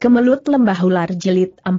Kemelut Lembah Ular jelit 4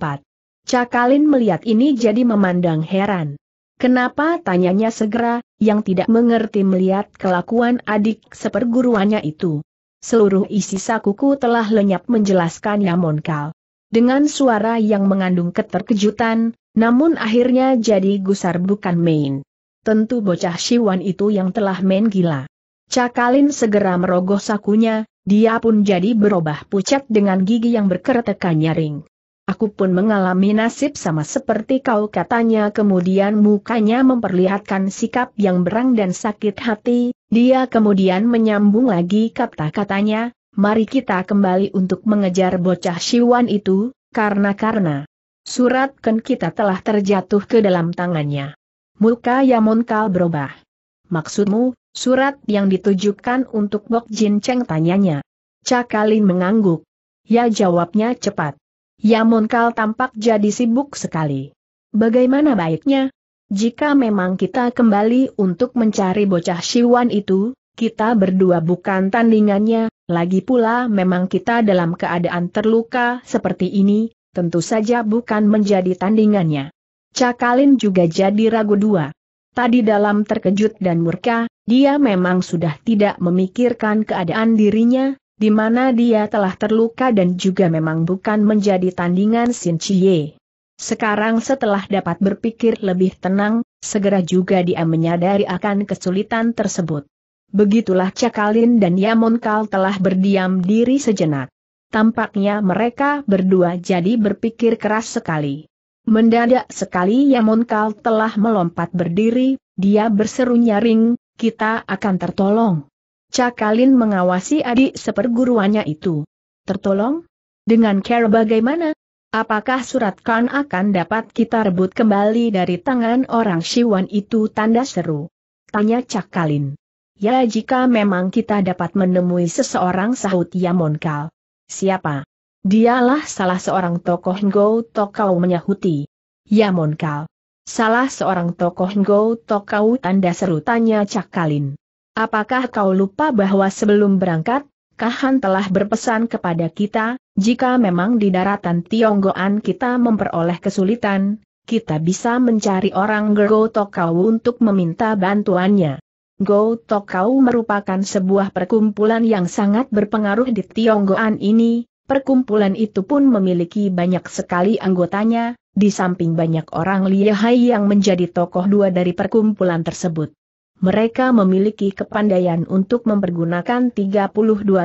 Cakalin melihat ini jadi memandang heran. Kenapa tanyanya segera, yang tidak mengerti melihat kelakuan adik seperguruannya itu. Seluruh isi sakuku telah lenyap menjelaskan Yamonkal. Dengan suara yang mengandung keterkejutan, namun akhirnya jadi gusar bukan main. Tentu bocah Siwan itu yang telah main gila. Cakalin segera merogoh sakunya, dia pun jadi berubah pucat dengan gigi yang berkeretekan nyaring. Aku pun mengalami nasib sama seperti kau katanya kemudian mukanya memperlihatkan sikap yang berang dan sakit hati, dia kemudian menyambung lagi kata-katanya, mari kita kembali untuk mengejar bocah Siwan itu, karena-karena surat ken kita telah terjatuh ke dalam tangannya. Muka Yamonkal berubah. Maksudmu, Surat yang ditujukan untuk Bok Jin Cheng tanyanya. Cakalin mengangguk. Ya jawabnya cepat. Ya Monkal tampak jadi sibuk sekali. Bagaimana baiknya? Jika memang kita kembali untuk mencari bocah Siwan itu, kita berdua bukan tandingannya, lagi pula memang kita dalam keadaan terluka seperti ini, tentu saja bukan menjadi tandingannya. Cakalin juga jadi ragu dua. Tadi dalam terkejut dan murka, dia memang sudah tidak memikirkan keadaan dirinya, di mana dia telah terluka dan juga memang bukan menjadi tandingan Sin Chie. Sekarang setelah dapat berpikir lebih tenang, segera juga dia menyadari akan kesulitan tersebut. Begitulah Cakalin dan Yamonkal telah berdiam diri sejenak. Tampaknya mereka berdua jadi berpikir keras sekali. Mendadak sekali Yamonkal telah melompat berdiri, dia berseru nyaring, kita akan tertolong. Cakalin mengawasi adik seperguruannya itu. Tertolong? Dengan cara bagaimana? Apakah surat Khan akan dapat kita rebut kembali dari tangan orang Siwan itu tanda seru? Tanya Cakalin. Ya jika memang kita dapat menemui seseorang sahut Yamonkal. Siapa? Dialah salah seorang tokoh Ngo Tokau menyahuti. Yamonkal. Salah seorang tokoh Go Tokau tanda seru tanya Cak Kalin. Apakah kau lupa bahwa sebelum berangkat, Kahan telah berpesan kepada kita, jika memang di daratan Tionggoan kita memperoleh kesulitan, kita bisa mencari orang Go Tokau untuk meminta bantuannya. Go Tokau merupakan sebuah perkumpulan yang sangat berpengaruh di Tionggoan ini, Perkumpulan itu pun memiliki banyak sekali anggotanya, di samping banyak orang Liahai yang menjadi tokoh dua dari perkumpulan tersebut. Mereka memiliki kepandaian untuk mempergunakan 32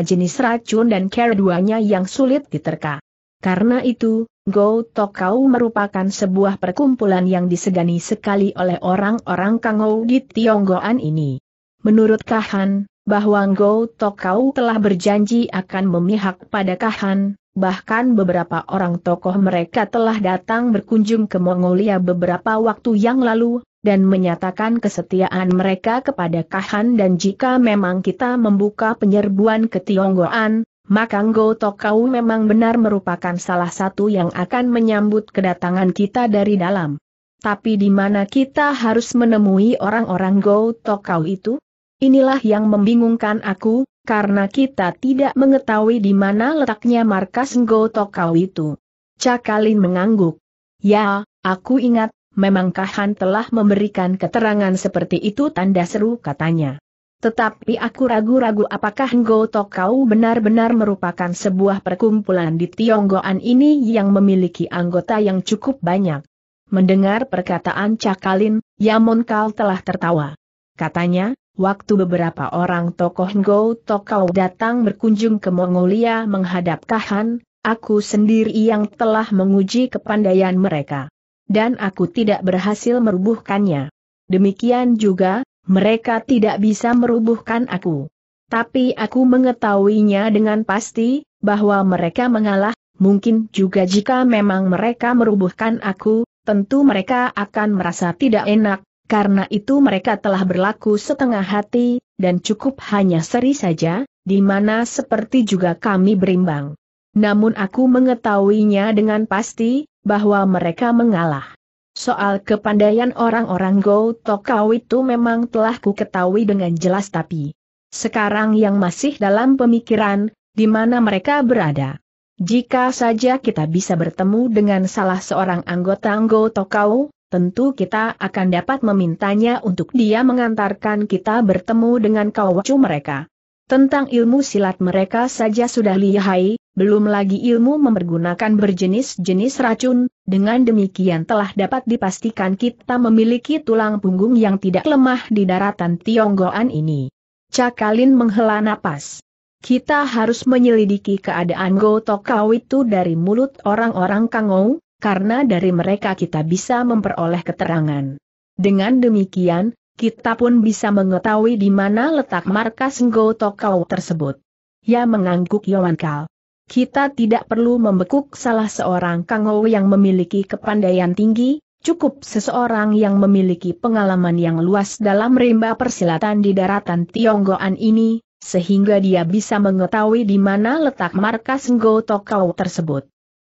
jenis racun dan keduanya duanya yang sulit diterka. Karena itu, Go Tokau merupakan sebuah perkumpulan yang disegani sekali oleh orang-orang Kangou di Tionggoan ini. Menurut Kahan, bahwa Ngo Tokau telah berjanji akan memihak pada Kahan, bahkan beberapa orang tokoh mereka telah datang berkunjung ke Mongolia beberapa waktu yang lalu, dan menyatakan kesetiaan mereka kepada Kahan dan jika memang kita membuka penyerbuan ke Tionggoan, maka Ngo Tokau memang benar merupakan salah satu yang akan menyambut kedatangan kita dari dalam. Tapi di mana kita harus menemui orang-orang Go Tokau itu? Inilah yang membingungkan aku, karena kita tidak mengetahui di mana letaknya markas Ngo Tokau itu. Cakalin mengangguk. Ya, aku ingat, memang Kahan telah memberikan keterangan seperti itu tanda seru katanya. Tetapi aku ragu-ragu apakah Ngo Tokau benar-benar merupakan sebuah perkumpulan di Tionggoan ini yang memiliki anggota yang cukup banyak. Mendengar perkataan Cakalin, Yamon Kal telah tertawa. Katanya, waktu beberapa orang tokoh Ngo Tokau datang berkunjung ke Mongolia menghadap Kahan, aku sendiri yang telah menguji kepandaian mereka. Dan aku tidak berhasil merubuhkannya. Demikian juga, mereka tidak bisa merubuhkan aku. Tapi aku mengetahuinya dengan pasti, bahwa mereka mengalah, mungkin juga jika memang mereka merubuhkan aku, tentu mereka akan merasa tidak enak, karena itu mereka telah berlaku setengah hati, dan cukup hanya seri saja, di mana seperti juga kami berimbang. Namun aku mengetahuinya dengan pasti, bahwa mereka mengalah. Soal kepandaian orang-orang Go Tokau itu memang telah ku ketahui dengan jelas tapi sekarang yang masih dalam pemikiran, di mana mereka berada. Jika saja kita bisa bertemu dengan salah seorang anggota Go Tokau, tentu kita akan dapat memintanya untuk dia mengantarkan kita bertemu dengan kawacu mereka. Tentang ilmu silat mereka saja sudah lihai, belum lagi ilmu mempergunakan berjenis-jenis racun, dengan demikian telah dapat dipastikan kita memiliki tulang punggung yang tidak lemah di daratan Tionggoan ini. Cakalin menghela napas. Kita harus menyelidiki keadaan Gotokau itu dari mulut orang-orang Kangou, karena dari mereka kita bisa memperoleh keterangan. Dengan demikian, kita pun bisa mengetahui di mana letak markas Ngo Tokau tersebut. Ya mengangguk Yowankal. Kita tidak perlu membekuk salah seorang Kango yang memiliki kepandaian tinggi, Cukup seseorang yang memiliki pengalaman yang luas dalam rimba persilatan di daratan Tionggoan ini, sehingga dia bisa mengetahui di mana letak markas Ngo Tokau tersebut.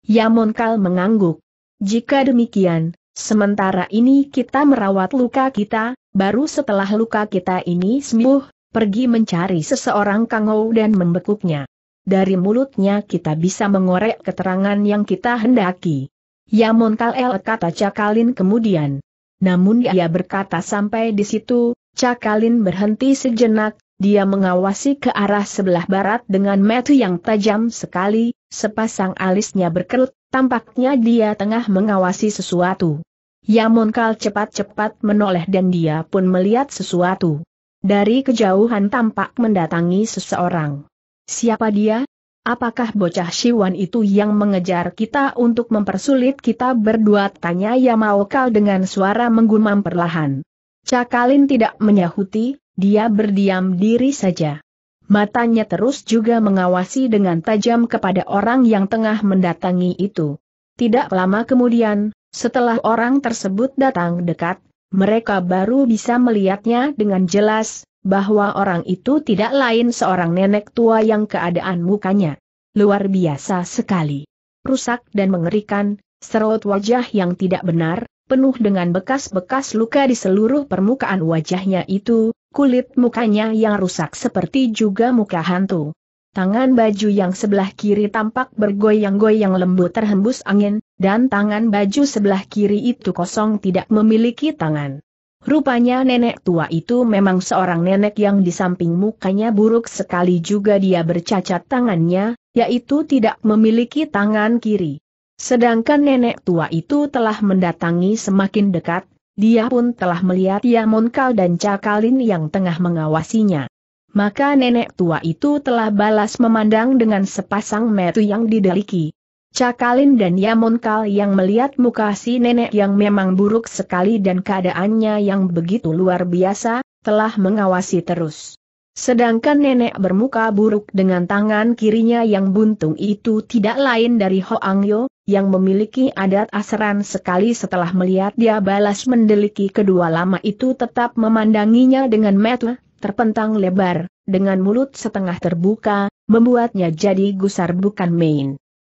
Yamonkal mengangguk. Jika demikian, sementara ini kita merawat luka kita, baru setelah luka kita ini sembuh, pergi mencari seseorang kangau dan membekuknya. Dari mulutnya kita bisa mengorek keterangan yang kita hendaki. Yamonkal el kata Cakalin kemudian. Namun ia berkata sampai di situ, Cakalin berhenti sejenak, dia mengawasi ke arah sebelah barat dengan mata yang tajam sekali, sepasang alisnya berkerut, tampaknya dia tengah mengawasi sesuatu. Yamunkal cepat-cepat menoleh dan dia pun melihat sesuatu. Dari kejauhan tampak mendatangi seseorang. Siapa dia? Apakah bocah Siwan itu yang mengejar kita untuk mempersulit kita berdua? Tanya Yamaokal dengan suara menggumam perlahan. Cakalin tidak menyahuti, dia berdiam diri saja. Matanya terus juga mengawasi dengan tajam kepada orang yang tengah mendatangi itu. Tidak lama kemudian, setelah orang tersebut datang dekat, mereka baru bisa melihatnya dengan jelas, bahwa orang itu tidak lain seorang nenek tua yang keadaan mukanya luar biasa sekali. Rusak dan mengerikan, serut wajah yang tidak benar, penuh dengan bekas-bekas luka di seluruh permukaan wajahnya itu, Kulit mukanya yang rusak seperti juga muka hantu. Tangan baju yang sebelah kiri tampak bergoyang-goyang lembut terhembus angin, dan tangan baju sebelah kiri itu kosong tidak memiliki tangan. Rupanya nenek tua itu memang seorang nenek yang di samping mukanya buruk sekali juga dia bercacat tangannya, yaitu tidak memiliki tangan kiri. Sedangkan nenek tua itu telah mendatangi semakin dekat, dia pun telah melihat Yamonkal dan Cakalin yang tengah mengawasinya. Maka nenek tua itu telah balas memandang dengan sepasang metu yang dideliki. Cakalin dan Yamonkal yang melihat muka si nenek yang memang buruk sekali dan keadaannya yang begitu luar biasa, telah mengawasi terus. Sedangkan nenek bermuka buruk dengan tangan kirinya yang buntung itu tidak lain dari Hoang Yo, yang memiliki adat asaran sekali setelah melihat dia balas mendeliki kedua lama itu tetap memandanginya dengan mata terpentang lebar, dengan mulut setengah terbuka, membuatnya jadi gusar bukan main.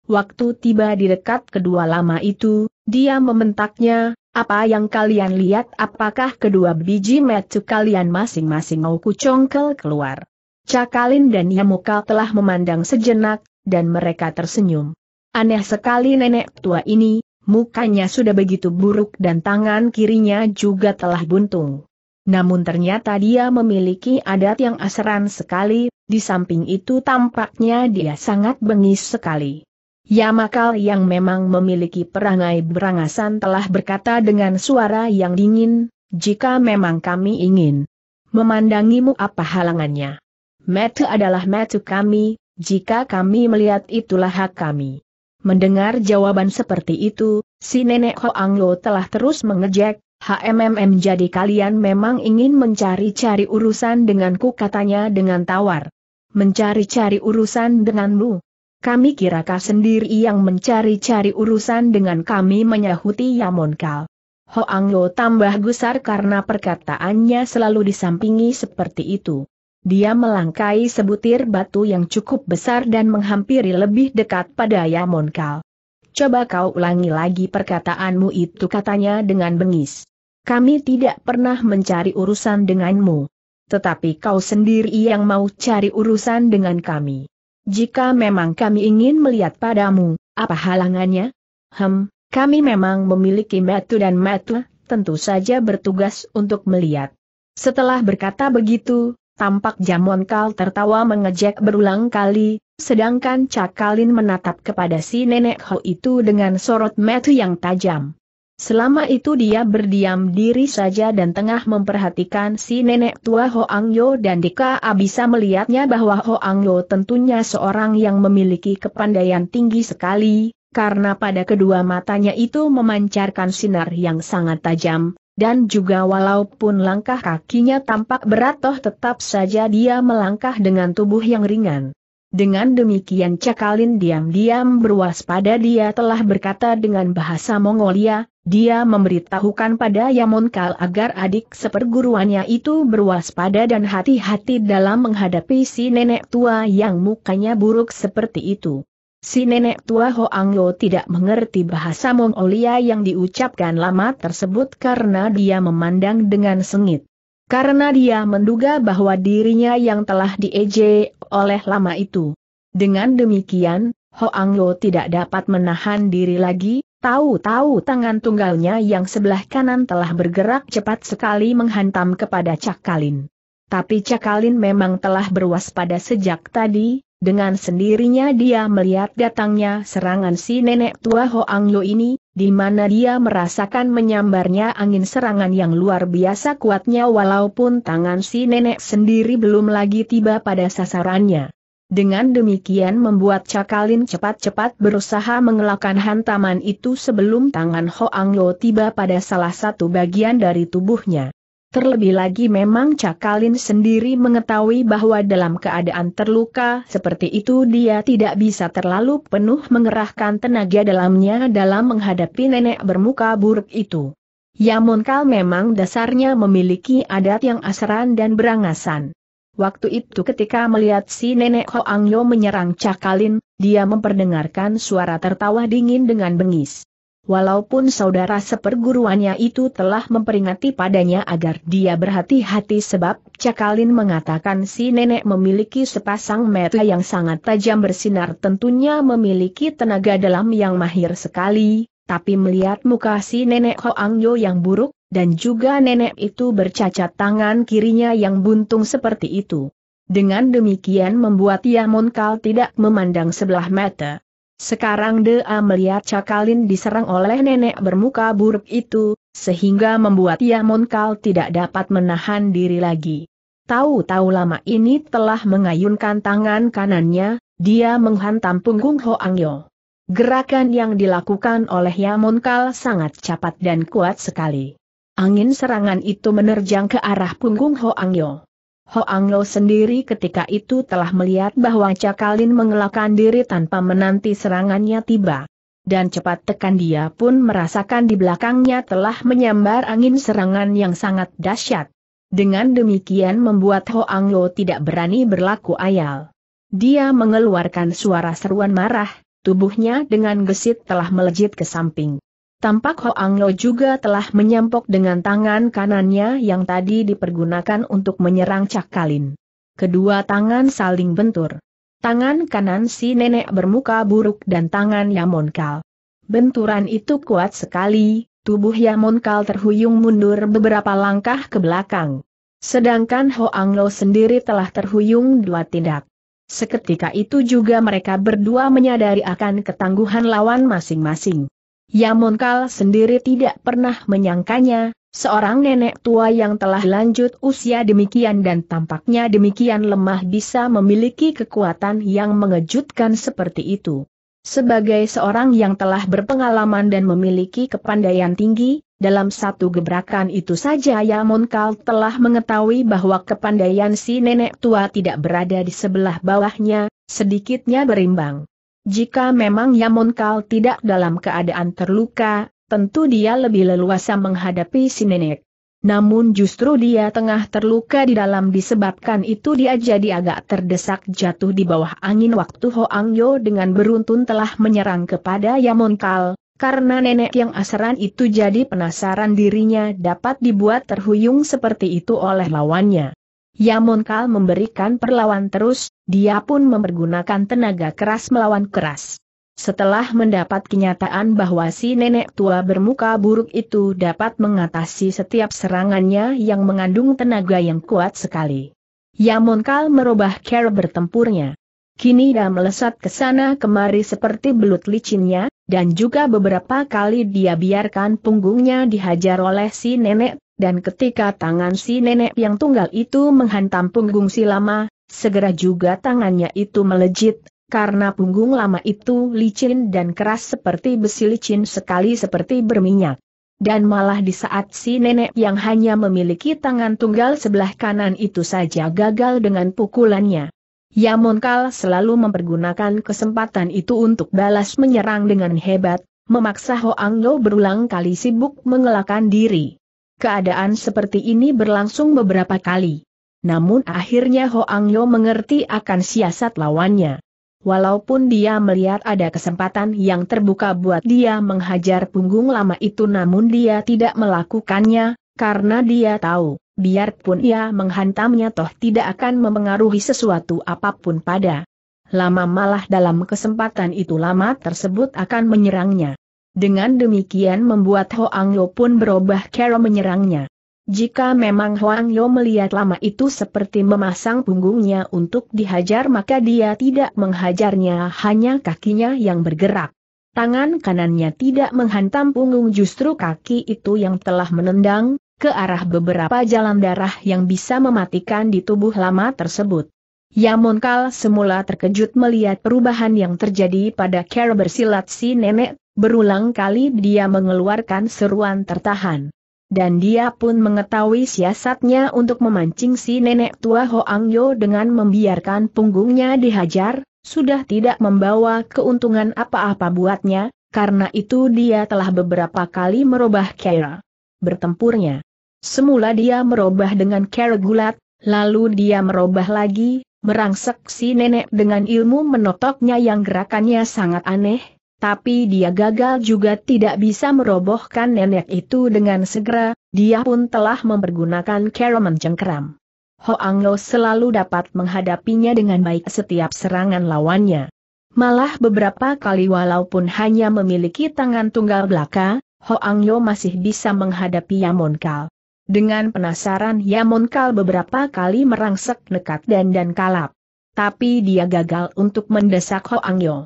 Waktu tiba di dekat kedua lama itu, dia mementaknya apa yang kalian lihat apakah kedua biji metu kalian masing-masing mau kucongkel keluar? Cakalin dan Yamukal telah memandang sejenak, dan mereka tersenyum. Aneh sekali nenek tua ini, mukanya sudah begitu buruk dan tangan kirinya juga telah buntung. Namun ternyata dia memiliki adat yang aseran sekali, di samping itu tampaknya dia sangat bengis sekali. Yamakal yang memang memiliki perangai berangasan telah berkata dengan suara yang dingin, jika memang kami ingin memandangimu apa halangannya. Metu adalah metu kami, jika kami melihat itulah hak kami. Mendengar jawaban seperti itu, si nenek Hoanglo telah terus mengejek, HMMM jadi kalian memang ingin mencari-cari urusan denganku katanya dengan tawar. Mencari-cari urusan denganmu. Kami kira kau sendiri yang mencari-cari urusan dengan kami menyahuti Yamonkal. Ho Lo tambah gusar karena perkataannya selalu disampingi seperti itu. Dia melangkai sebutir batu yang cukup besar dan menghampiri lebih dekat pada Yamonkal. Coba kau ulangi lagi perkataanmu itu katanya dengan bengis. Kami tidak pernah mencari urusan denganmu. Tetapi kau sendiri yang mau cari urusan dengan kami. Jika memang kami ingin melihat padamu, apa halangannya? Hem, kami memang memiliki metu dan metu, tentu saja bertugas untuk melihat. Setelah berkata begitu, tampak Jamonkal tertawa mengejek berulang kali, sedangkan Cakalin menatap kepada si nenek Ho itu dengan sorot metu yang tajam. Selama itu dia berdiam diri saja dan tengah memperhatikan si nenek tua Hoang Yo dan Dika Abisa melihatnya bahwa Hoang Yo tentunya seorang yang memiliki kepandaian tinggi sekali, karena pada kedua matanya itu memancarkan sinar yang sangat tajam, dan juga walaupun langkah kakinya tampak berat toh tetap saja dia melangkah dengan tubuh yang ringan. Dengan demikian Cakalin diam-diam berwaspada dia telah berkata dengan bahasa Mongolia, dia memberitahukan pada Yamonkal agar adik seperguruannya itu berwaspada dan hati-hati dalam menghadapi si nenek tua yang mukanya buruk seperti itu. Si nenek tua Ho Anglo tidak mengerti bahasa Mongolia yang diucapkan lama tersebut karena dia memandang dengan sengit. Karena dia menduga bahwa dirinya yang telah dieje oleh lama itu. Dengan demikian, Hoang Lo tidak dapat menahan diri lagi, tahu-tahu tangan tunggalnya yang sebelah kanan telah bergerak cepat sekali menghantam kepada Cakalin. Tapi Cakalin memang telah berwaspada sejak tadi, dengan sendirinya dia melihat datangnya serangan si nenek tua Hoang Lo ini, di mana dia merasakan menyambarnya angin serangan yang luar biasa kuatnya walaupun tangan si nenek sendiri belum lagi tiba pada sasarannya. Dengan demikian membuat Cakalin cepat-cepat berusaha mengelakkan hantaman itu sebelum tangan Hoang Lo tiba pada salah satu bagian dari tubuhnya. Terlebih lagi memang Cakalin sendiri mengetahui bahwa dalam keadaan terluka seperti itu dia tidak bisa terlalu penuh mengerahkan tenaga dalamnya dalam menghadapi nenek bermuka buruk itu. Yamunkal memang dasarnya memiliki adat yang asran dan berangasan. Waktu itu ketika melihat si nenek Hoangyo menyerang Cakalin, dia memperdengarkan suara tertawa dingin dengan bengis. Walaupun saudara seperguruannya itu telah memperingati padanya agar dia berhati-hati sebab Cakalin mengatakan si nenek memiliki sepasang mata yang sangat tajam bersinar tentunya memiliki tenaga dalam yang mahir sekali, tapi melihat muka si nenek Hoangyo yang buruk, dan juga nenek itu bercacat tangan kirinya yang buntung seperti itu. Dengan demikian membuat ia munkal tidak memandang sebelah mata. Sekarang Dea melihat Cakalin diserang oleh nenek bermuka buruk itu, sehingga membuat ia monkal tidak dapat menahan diri lagi. Tahu-tahu lama ini telah mengayunkan tangan kanannya, dia menghantam punggung Ho Hoangyo. Gerakan yang dilakukan oleh Yamunkal sangat cepat dan kuat sekali. Angin serangan itu menerjang ke arah punggung Ho Hoangyo. Ho Anglo sendiri ketika itu telah melihat bahwa Cakalin mengelakkan diri tanpa menanti serangannya tiba. Dan cepat tekan dia pun merasakan di belakangnya telah menyambar angin serangan yang sangat dahsyat. Dengan demikian membuat Ho Anglo tidak berani berlaku ayal. Dia mengeluarkan suara seruan marah, tubuhnya dengan gesit telah melejit ke samping. Tampak Hoang Lo juga telah menyampok dengan tangan kanannya yang tadi dipergunakan untuk menyerang Cak Kalin. Kedua tangan saling bentur. Tangan kanan si nenek bermuka buruk dan tangan Yamonkal. Benturan itu kuat sekali, tubuh Yamonkal terhuyung mundur beberapa langkah ke belakang. Sedangkan Hoang Lo sendiri telah terhuyung dua tindak. Seketika itu juga mereka berdua menyadari akan ketangguhan lawan masing-masing. Yamonkal sendiri tidak pernah menyangkanya, seorang nenek tua yang telah lanjut usia demikian dan tampaknya demikian lemah bisa memiliki kekuatan yang mengejutkan seperti itu. Sebagai seorang yang telah berpengalaman dan memiliki kepandaian tinggi, dalam satu gebrakan itu saja Yamonkal telah mengetahui bahwa kepandaian si nenek tua tidak berada di sebelah bawahnya, sedikitnya berimbang. Jika memang Yamonkal tidak dalam keadaan terluka, tentu dia lebih leluasa menghadapi si nenek. Namun justru dia tengah terluka di dalam disebabkan itu dia jadi agak terdesak jatuh di bawah angin waktu Hoang Yo dengan beruntun telah menyerang kepada Yamonkal, karena nenek yang asaran itu jadi penasaran dirinya dapat dibuat terhuyung seperti itu oleh lawannya. Yamonkal memberikan perlawan terus, dia pun mempergunakan tenaga keras melawan keras. Setelah mendapat kenyataan bahwa si nenek tua bermuka buruk itu dapat mengatasi setiap serangannya yang mengandung tenaga yang kuat sekali. Yamonkal merubah cara bertempurnya. Kini dia melesat ke sana kemari seperti belut licinnya, dan juga beberapa kali dia biarkan punggungnya dihajar oleh si nenek dan ketika tangan si nenek yang tunggal itu menghantam punggung si lama, segera juga tangannya itu melejit, karena punggung lama itu licin dan keras seperti besi licin sekali seperti berminyak. Dan malah di saat si nenek yang hanya memiliki tangan tunggal sebelah kanan itu saja gagal dengan pukulannya. Yamonkal selalu mempergunakan kesempatan itu untuk balas menyerang dengan hebat, memaksa Hoanglo Lo berulang kali sibuk mengelakkan diri. Keadaan seperti ini berlangsung beberapa kali. Namun akhirnya Hoang Yo mengerti akan siasat lawannya. Walaupun dia melihat ada kesempatan yang terbuka buat dia menghajar punggung lama itu namun dia tidak melakukannya, karena dia tahu, biarpun ia menghantamnya toh tidak akan memengaruhi sesuatu apapun pada. Lama malah dalam kesempatan itu lama tersebut akan menyerangnya. Dengan demikian membuat Hoang Yo pun berubah cara menyerangnya. Jika memang Hoang Yo melihat lama itu seperti memasang punggungnya untuk dihajar maka dia tidak menghajarnya hanya kakinya yang bergerak. Tangan kanannya tidak menghantam punggung justru kaki itu yang telah menendang, ke arah beberapa jalan darah yang bisa mematikan di tubuh lama tersebut. Yamonkal semula terkejut melihat perubahan yang terjadi pada cara bersilat si nenek, berulang kali dia mengeluarkan seruan tertahan. Dan dia pun mengetahui siasatnya untuk memancing si nenek tua Hoang Yo dengan membiarkan punggungnya dihajar, sudah tidak membawa keuntungan apa-apa buatnya, karena itu dia telah beberapa kali merubah cara bertempurnya. Semula dia merubah dengan cara gulat, lalu dia merubah lagi, Merangsek si nenek dengan ilmu menotoknya yang gerakannya sangat aneh, tapi dia gagal juga tidak bisa merobohkan nenek itu dengan segera, dia pun telah mempergunakan keremen cengkeram. Hoang Lo selalu dapat menghadapinya dengan baik setiap serangan lawannya. Malah beberapa kali walaupun hanya memiliki tangan tunggal belaka, Hoang Yo masih bisa menghadapi Yamonkal. Dengan penasaran Yamonkal beberapa kali merangsek nekat dan dan kalap. Tapi dia gagal untuk mendesak Hoang Yo.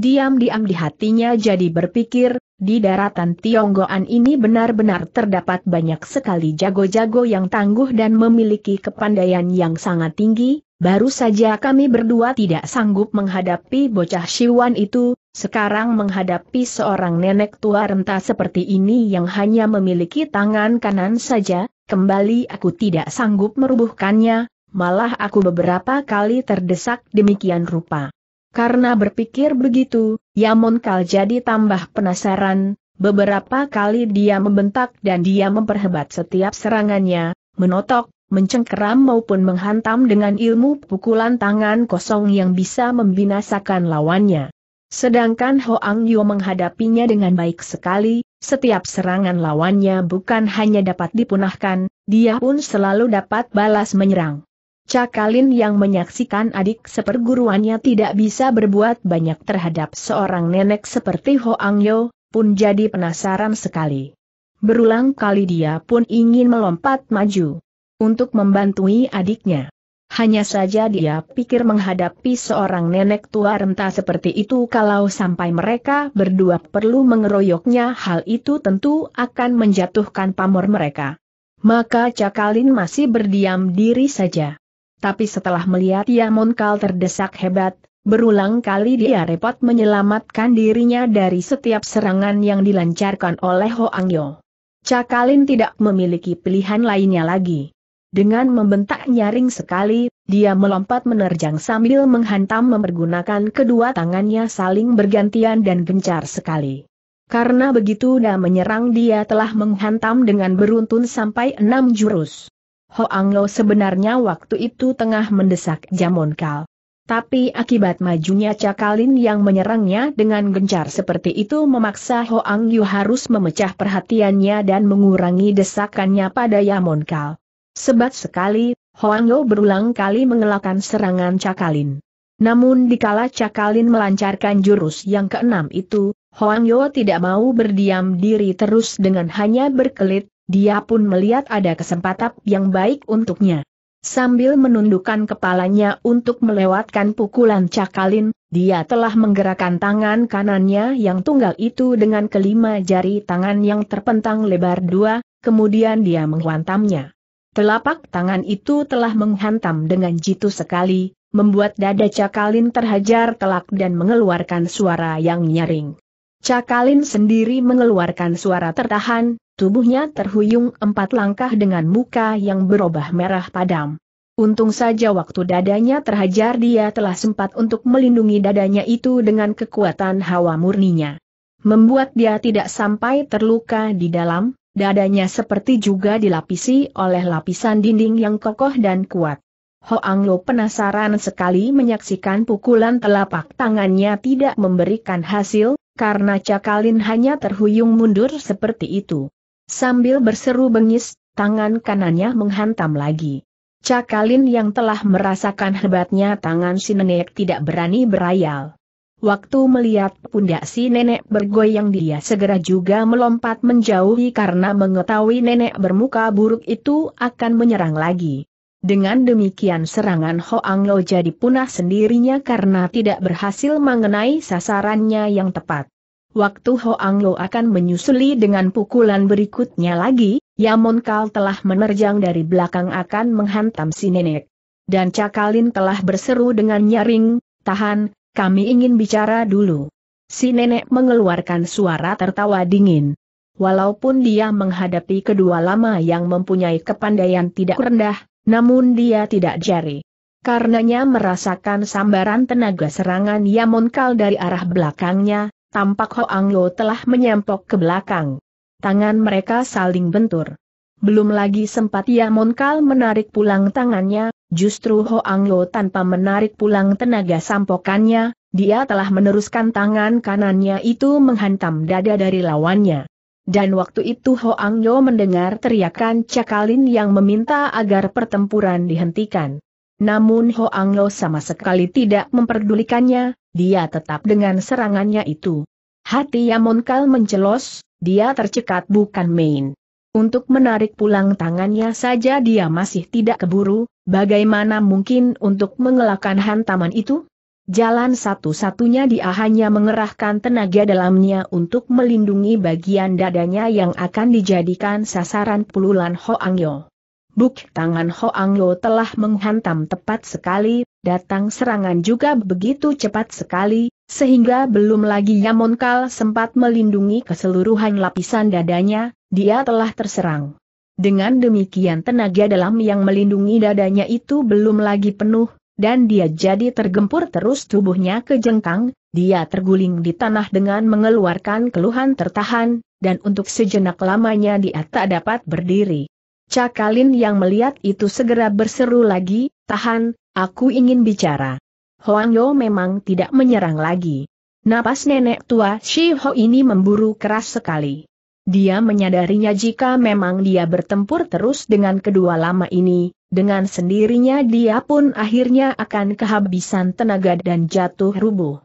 Diam-diam di hatinya jadi berpikir, di daratan Tionggoan ini benar-benar terdapat banyak sekali jago-jago yang tangguh dan memiliki kepandaian yang sangat tinggi, baru saja kami berdua tidak sanggup menghadapi bocah Siwan itu, sekarang menghadapi seorang nenek tua renta seperti ini yang hanya memiliki tangan kanan saja, kembali aku tidak sanggup merubuhkannya, malah aku beberapa kali terdesak demikian rupa. Karena berpikir begitu, Yamon Kal jadi tambah penasaran, beberapa kali dia membentak dan dia memperhebat setiap serangannya, menotok, mencengkeram maupun menghantam dengan ilmu pukulan tangan kosong yang bisa membinasakan lawannya. Sedangkan Hoang Yo menghadapinya dengan baik sekali, setiap serangan lawannya bukan hanya dapat dipunahkan, dia pun selalu dapat balas menyerang. Cakalin yang menyaksikan adik seperguruannya tidak bisa berbuat banyak terhadap seorang nenek seperti Hoang Yo, pun jadi penasaran sekali. Berulang kali dia pun ingin melompat maju untuk membantui adiknya. Hanya saja dia pikir menghadapi seorang nenek tua renta seperti itu kalau sampai mereka berdua perlu mengeroyoknya hal itu tentu akan menjatuhkan pamor mereka. Maka Cakalin masih berdiam diri saja. Tapi setelah melihat Yamonkal terdesak hebat, berulang kali dia repot menyelamatkan dirinya dari setiap serangan yang dilancarkan oleh Ho Angyo. Cakalin tidak memiliki pilihan lainnya lagi. Dengan membentak nyaring sekali, dia melompat menerjang sambil menghantam mempergunakan kedua tangannya saling bergantian dan gencar sekali. Karena begitu dia menyerang dia telah menghantam dengan beruntun sampai enam jurus. Ho Anglo sebenarnya waktu itu tengah mendesak Jamonkal. Tapi akibat majunya Cakalin yang menyerangnya dengan gencar seperti itu memaksa Ho Ang Yu harus memecah perhatiannya dan mengurangi desakannya pada Yamonkal. Sebat sekali, Hoang Yo berulang kali mengelakkan serangan Cakalin. Namun dikala Cakalin melancarkan jurus yang keenam itu, Hoang Yo tidak mau berdiam diri terus dengan hanya berkelit, dia pun melihat ada kesempatan yang baik untuknya. Sambil menundukkan kepalanya untuk melewatkan pukulan cakalin, dia telah menggerakkan tangan kanannya yang tunggal itu dengan kelima jari tangan yang terpentang lebar dua, kemudian dia menghantamnya. Telapak tangan itu telah menghantam dengan jitu sekali, membuat dada Cakalin terhajar telak dan mengeluarkan suara yang nyaring. Cakalin sendiri mengeluarkan suara tertahan, tubuhnya terhuyung empat langkah dengan muka yang berubah merah padam. Untung saja waktu dadanya terhajar dia telah sempat untuk melindungi dadanya itu dengan kekuatan hawa murninya. Membuat dia tidak sampai terluka di dalam, Dadanya seperti juga dilapisi oleh lapisan dinding yang kokoh dan kuat. Hoang Lo penasaran sekali menyaksikan pukulan telapak tangannya tidak memberikan hasil, karena Cakalin hanya terhuyung mundur seperti itu. Sambil berseru bengis, tangan kanannya menghantam lagi. Cakalin yang telah merasakan hebatnya tangan si nenek tidak berani berayal. Waktu melihat pundak si nenek bergoyang dia segera juga melompat menjauhi karena mengetahui nenek bermuka buruk itu akan menyerang lagi. Dengan demikian serangan Hoang Lo jadi punah sendirinya karena tidak berhasil mengenai sasarannya yang tepat. Waktu Hoang Lo akan menyusuli dengan pukulan berikutnya lagi, Yamon Kal telah menerjang dari belakang akan menghantam si nenek. Dan Cakalin telah berseru dengan nyaring, tahan, kami ingin bicara dulu. Si nenek mengeluarkan suara tertawa dingin. Walaupun dia menghadapi kedua lama yang mempunyai kepandaian tidak rendah, namun dia tidak jari. Karenanya merasakan sambaran tenaga serangan Yamonkal dari arah belakangnya, tampak Ho Anglo telah menyempok ke belakang. Tangan mereka saling bentur. Belum lagi sempat ia Yamonkal menarik pulang tangannya, justru Ho Anglo tanpa menarik pulang tenaga sampokannya, dia telah meneruskan tangan kanannya itu menghantam dada dari lawannya. Dan waktu itu Ho Anglo mendengar teriakan Cakalin yang meminta agar pertempuran dihentikan. Namun Ho Anglo sama sekali tidak memperdulikannya, dia tetap dengan serangannya itu. Hati Yamonkal mencelos, dia tercekat bukan main. Untuk menarik pulang tangannya saja dia masih tidak keburu, bagaimana mungkin untuk mengelakkan hantaman itu? Jalan satu-satunya dia hanya mengerahkan tenaga dalamnya untuk melindungi bagian dadanya yang akan dijadikan sasaran pululan Hoang Yo. Buk tangan Hoang Yo telah menghantam tepat sekali, datang serangan juga begitu cepat sekali, sehingga belum lagi Yamonkal sempat melindungi keseluruhan lapisan dadanya, dia telah terserang. Dengan demikian tenaga dalam yang melindungi dadanya itu belum lagi penuh, dan dia jadi tergempur terus tubuhnya ke jengkang, dia terguling di tanah dengan mengeluarkan keluhan tertahan, dan untuk sejenak lamanya dia tak dapat berdiri. Cakalin yang melihat itu segera berseru lagi, tahan, aku ingin bicara. Hoang Yo memang tidak menyerang lagi. Napas nenek tua Shi Ho ini memburu keras sekali. Dia menyadarinya jika memang dia bertempur terus dengan kedua lama ini, dengan sendirinya dia pun akhirnya akan kehabisan tenaga dan jatuh rubuh.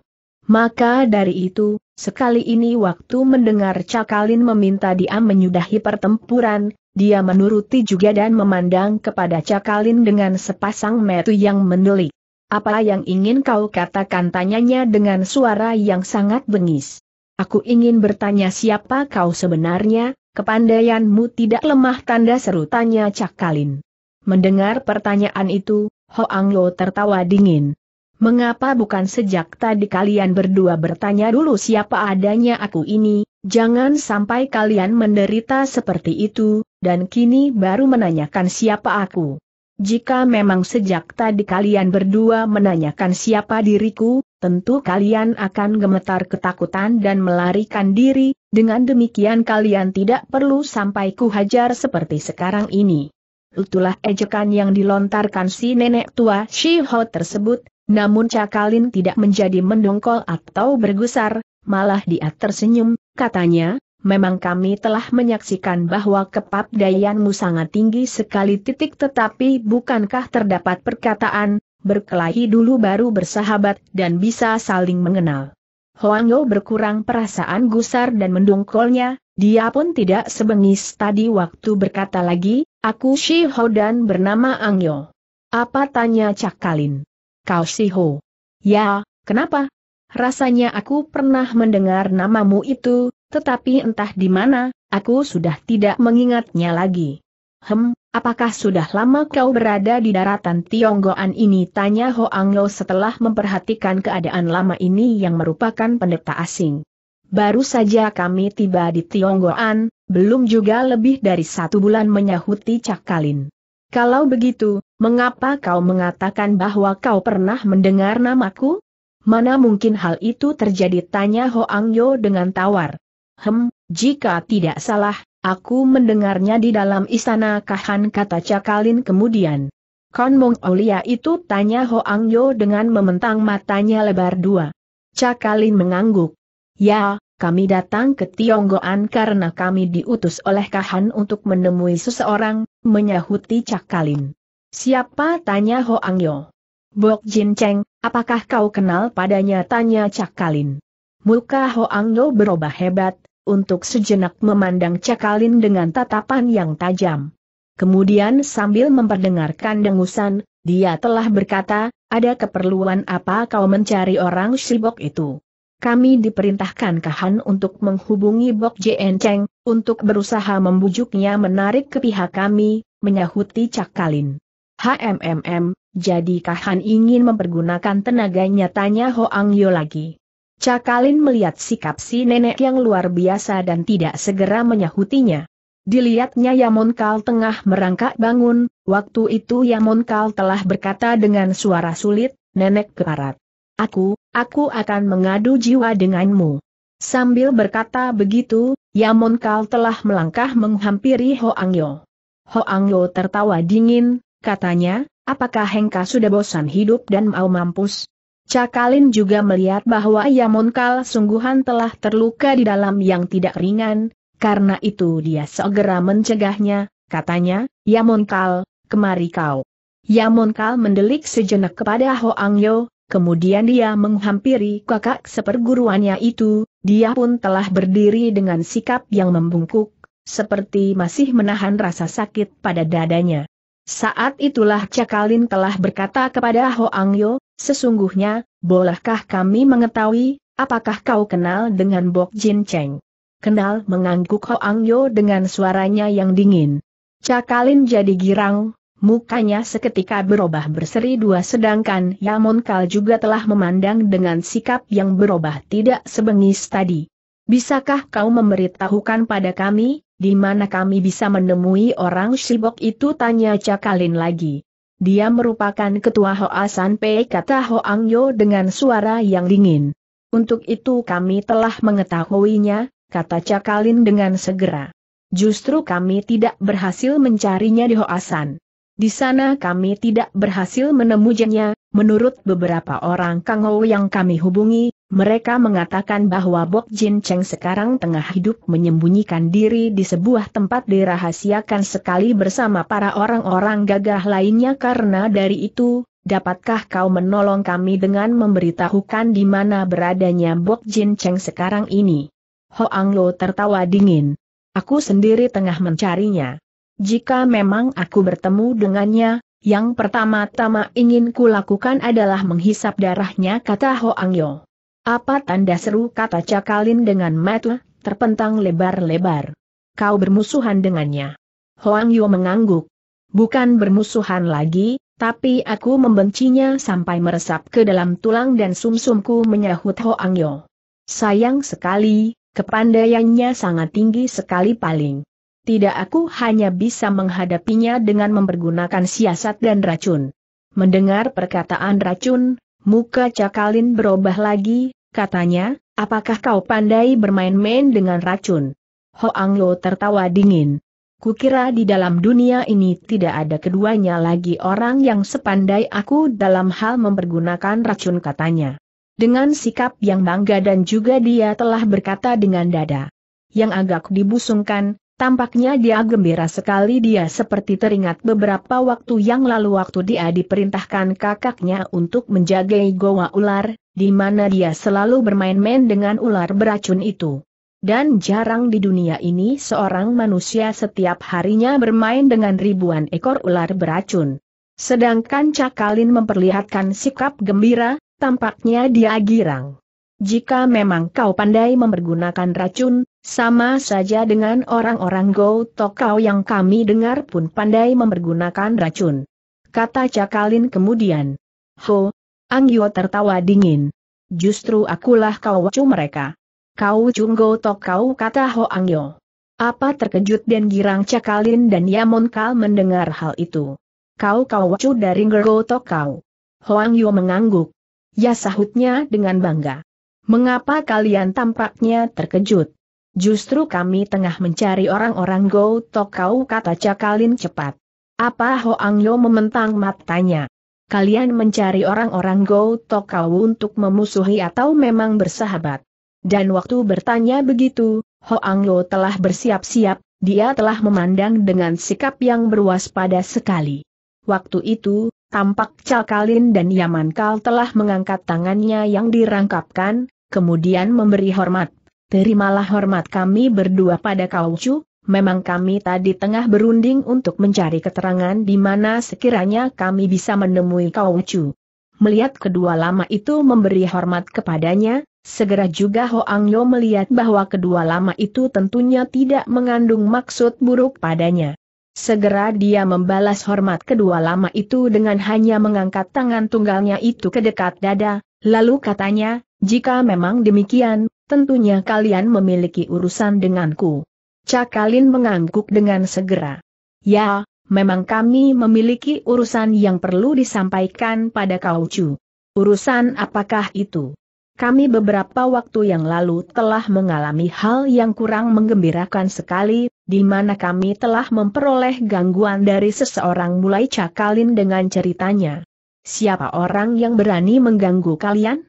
Maka dari itu, sekali ini waktu mendengar Cakalin meminta dia menyudahi pertempuran, dia menuruti juga dan memandang kepada Cakalin dengan sepasang metu yang mendelik. Apa yang ingin kau katakan tanyanya dengan suara yang sangat bengis. Aku ingin bertanya siapa kau sebenarnya, kepandaianmu tidak lemah tanda seru tanya Cak Kalin. Mendengar pertanyaan itu, Ho Ang Lo tertawa dingin. Mengapa bukan sejak tadi kalian berdua bertanya dulu siapa adanya aku ini, jangan sampai kalian menderita seperti itu, dan kini baru menanyakan siapa aku. Jika memang sejak tadi kalian berdua menanyakan siapa diriku, tentu kalian akan gemetar ketakutan dan melarikan diri, dengan demikian kalian tidak perlu sampai kuhajar seperti sekarang ini. Itulah ejekan yang dilontarkan si nenek tua Shiho tersebut, namun Cakalin tidak menjadi mendongkol atau bergusar, malah dia tersenyum, katanya, memang kami telah menyaksikan bahwa kepabdaianmu sangat tinggi sekali titik tetapi bukankah terdapat perkataan, berkelahi dulu baru bersahabat dan bisa saling mengenal. Hoanyo berkurang perasaan gusar dan mendongkolnya, dia pun tidak sebengis tadi waktu berkata lagi, aku Shi Ho dan bernama Angyo. Apa tanya Cak Kalin? Kau Shi Ho. Ya, kenapa? Rasanya aku pernah mendengar namamu itu, tetapi entah di mana, aku sudah tidak mengingatnya lagi. Hem, Apakah sudah lama kau berada di daratan Tionggoan ini? Tanya Hoang Lo setelah memperhatikan keadaan lama ini yang merupakan pendeta asing. Baru saja kami tiba di Tionggoan, belum juga lebih dari satu bulan menyahuti Cakalin. Kalau begitu, mengapa kau mengatakan bahwa kau pernah mendengar namaku? Mana mungkin hal itu terjadi tanya Hoang Yo dengan tawar. Hem, jika tidak salah, Aku mendengarnya di dalam istana Kahan kata Cakalin kemudian. Kon Mong Olia itu tanya Hoang Yo dengan mementang matanya lebar dua. Cakalin mengangguk. Ya, kami datang ke Tionggoan karena kami diutus oleh Kahan untuk menemui seseorang, menyahuti Cakalin. Siapa tanya Hoang Yo? Bok Jin Cheng, apakah kau kenal padanya tanya Cakalin. Muka Hoang Yo berubah hebat, untuk sejenak memandang Cakalin dengan tatapan yang tajam. Kemudian sambil memperdengarkan dengusan, dia telah berkata, ada keperluan apa kau mencari orang Shibok itu? Kami diperintahkan Kahan untuk menghubungi Bok Jn Cheng, untuk berusaha membujuknya menarik ke pihak kami, menyahuti Cakalin. HMMM, jadi Kahan ingin mempergunakan tenaganya tanya Hoang Yo lagi. Cakalin melihat sikap si nenek yang luar biasa dan tidak segera menyahutinya. Dilihatnya Yamonkal tengah merangkak bangun, waktu itu Yamonkal telah berkata dengan suara sulit, Nenek keparat. Aku, aku akan mengadu jiwa denganmu. Sambil berkata begitu, Yamonkal telah melangkah menghampiri Ho Angyo. Ho Angyo tertawa dingin, katanya, apakah Hengka sudah bosan hidup dan mau mampus? Cakalin juga melihat bahwa Yamunkal sungguhan telah terluka di dalam yang tidak ringan, karena itu dia segera mencegahnya, katanya, Yamunkal, kemari kau. Yamunkal mendelik sejenak kepada Hoang Yo, kemudian dia menghampiri kakak seperguruannya itu, dia pun telah berdiri dengan sikap yang membungkuk, seperti masih menahan rasa sakit pada dadanya. Saat itulah Cakalin telah berkata kepada Hoang Yo, Sesungguhnya, bolehkah kami mengetahui, apakah kau kenal dengan Bok Jin Cheng? Kenal mengangguk Hoang Yo dengan suaranya yang dingin. Cakalin jadi girang, mukanya seketika berubah berseri dua sedangkan Yamon Kal juga telah memandang dengan sikap yang berubah tidak sebengis tadi. Bisakah kau memberitahukan pada kami, di mana kami bisa menemui orang Shibok itu tanya Cakalin lagi. Dia merupakan ketua Hoasan Pei kata Hoang Yo dengan suara yang dingin. Untuk itu kami telah mengetahuinya, kata Cakalin dengan segera. Justru kami tidak berhasil mencarinya di Hoasan. Di sana kami tidak berhasil menemukannya, menurut beberapa orang Kang Ho yang kami hubungi, mereka mengatakan bahwa Bok Jin Cheng sekarang tengah hidup menyembunyikan diri di sebuah tempat dirahasiakan sekali bersama para orang-orang gagah lainnya karena dari itu, dapatkah kau menolong kami dengan memberitahukan di mana beradanya Bok Jin Cheng sekarang ini? Ho Ang Lo tertawa dingin. Aku sendiri tengah mencarinya. Jika memang aku bertemu dengannya, yang pertama-tama ingin kulakukan adalah menghisap darahnya kata Ho Ang Yo. Apa tanda seru kata Cakalin dengan metu, terpentang lebar-lebar. Kau bermusuhan dengannya. Hoang Yo mengangguk. Bukan bermusuhan lagi, tapi aku membencinya sampai meresap ke dalam tulang dan sumsumku menyahut Hoang Yo. Sayang sekali, kepandaiannya sangat tinggi sekali paling. Tidak aku hanya bisa menghadapinya dengan mempergunakan siasat dan racun. Mendengar perkataan racun, Muka Cakalin berubah lagi, katanya, apakah kau pandai bermain-main dengan racun? Hoang Lo tertawa dingin. Kukira di dalam dunia ini tidak ada keduanya lagi orang yang sepandai aku dalam hal mempergunakan racun katanya. Dengan sikap yang bangga dan juga dia telah berkata dengan dada. Yang agak dibusungkan, Tampaknya dia gembira sekali dia seperti teringat beberapa waktu yang lalu waktu dia diperintahkan kakaknya untuk menjaga goa ular, di mana dia selalu bermain-main dengan ular beracun itu. Dan jarang di dunia ini seorang manusia setiap harinya bermain dengan ribuan ekor ular beracun. Sedangkan Cakalin memperlihatkan sikap gembira, tampaknya dia girang. Jika memang kau pandai mempergunakan racun, sama saja dengan orang-orang Go Kau yang kami dengar pun pandai mempergunakan racun. Kata Cakalin kemudian. Ho, Anggio tertawa dingin. Justru akulah kau wacu mereka. Kau cung cunggo Kau kata Ho Anggyo. Apa terkejut dan girang Cakalin dan Yamon Kal mendengar hal itu. Kau kau wacu dari Gergo Tokau. Hoang Yo mengangguk. Ya sahutnya dengan bangga. Mengapa kalian tampaknya terkejut? Justru kami tengah mencari orang-orang Go Kau, kata Cakalin cepat. Apa Hoang Yo mementang matanya? Kalian mencari orang-orang Go Kau untuk memusuhi atau memang bersahabat? Dan waktu bertanya begitu, Hoang Yo telah bersiap-siap, dia telah memandang dengan sikap yang berwaspada sekali. Waktu itu, tampak Cakalin dan Yaman Kal telah mengangkat tangannya yang dirangkapkan, kemudian memberi hormat. Terimalah hormat kami berdua pada kau cu, memang kami tadi tengah berunding untuk mencari keterangan di mana sekiranya kami bisa menemui kau cu. Melihat kedua lama itu memberi hormat kepadanya, segera juga Hoang Yo melihat bahwa kedua lama itu tentunya tidak mengandung maksud buruk padanya. Segera dia membalas hormat kedua lama itu dengan hanya mengangkat tangan tunggalnya itu ke dekat dada, lalu katanya, jika memang demikian, tentunya kalian memiliki urusan denganku. Cakalin mengangguk dengan segera. Ya, memang kami memiliki urusan yang perlu disampaikan pada kau Chu. Urusan apakah itu? Kami beberapa waktu yang lalu telah mengalami hal yang kurang menggembirakan sekali, di mana kami telah memperoleh gangguan dari seseorang mulai cakalin dengan ceritanya. Siapa orang yang berani mengganggu kalian?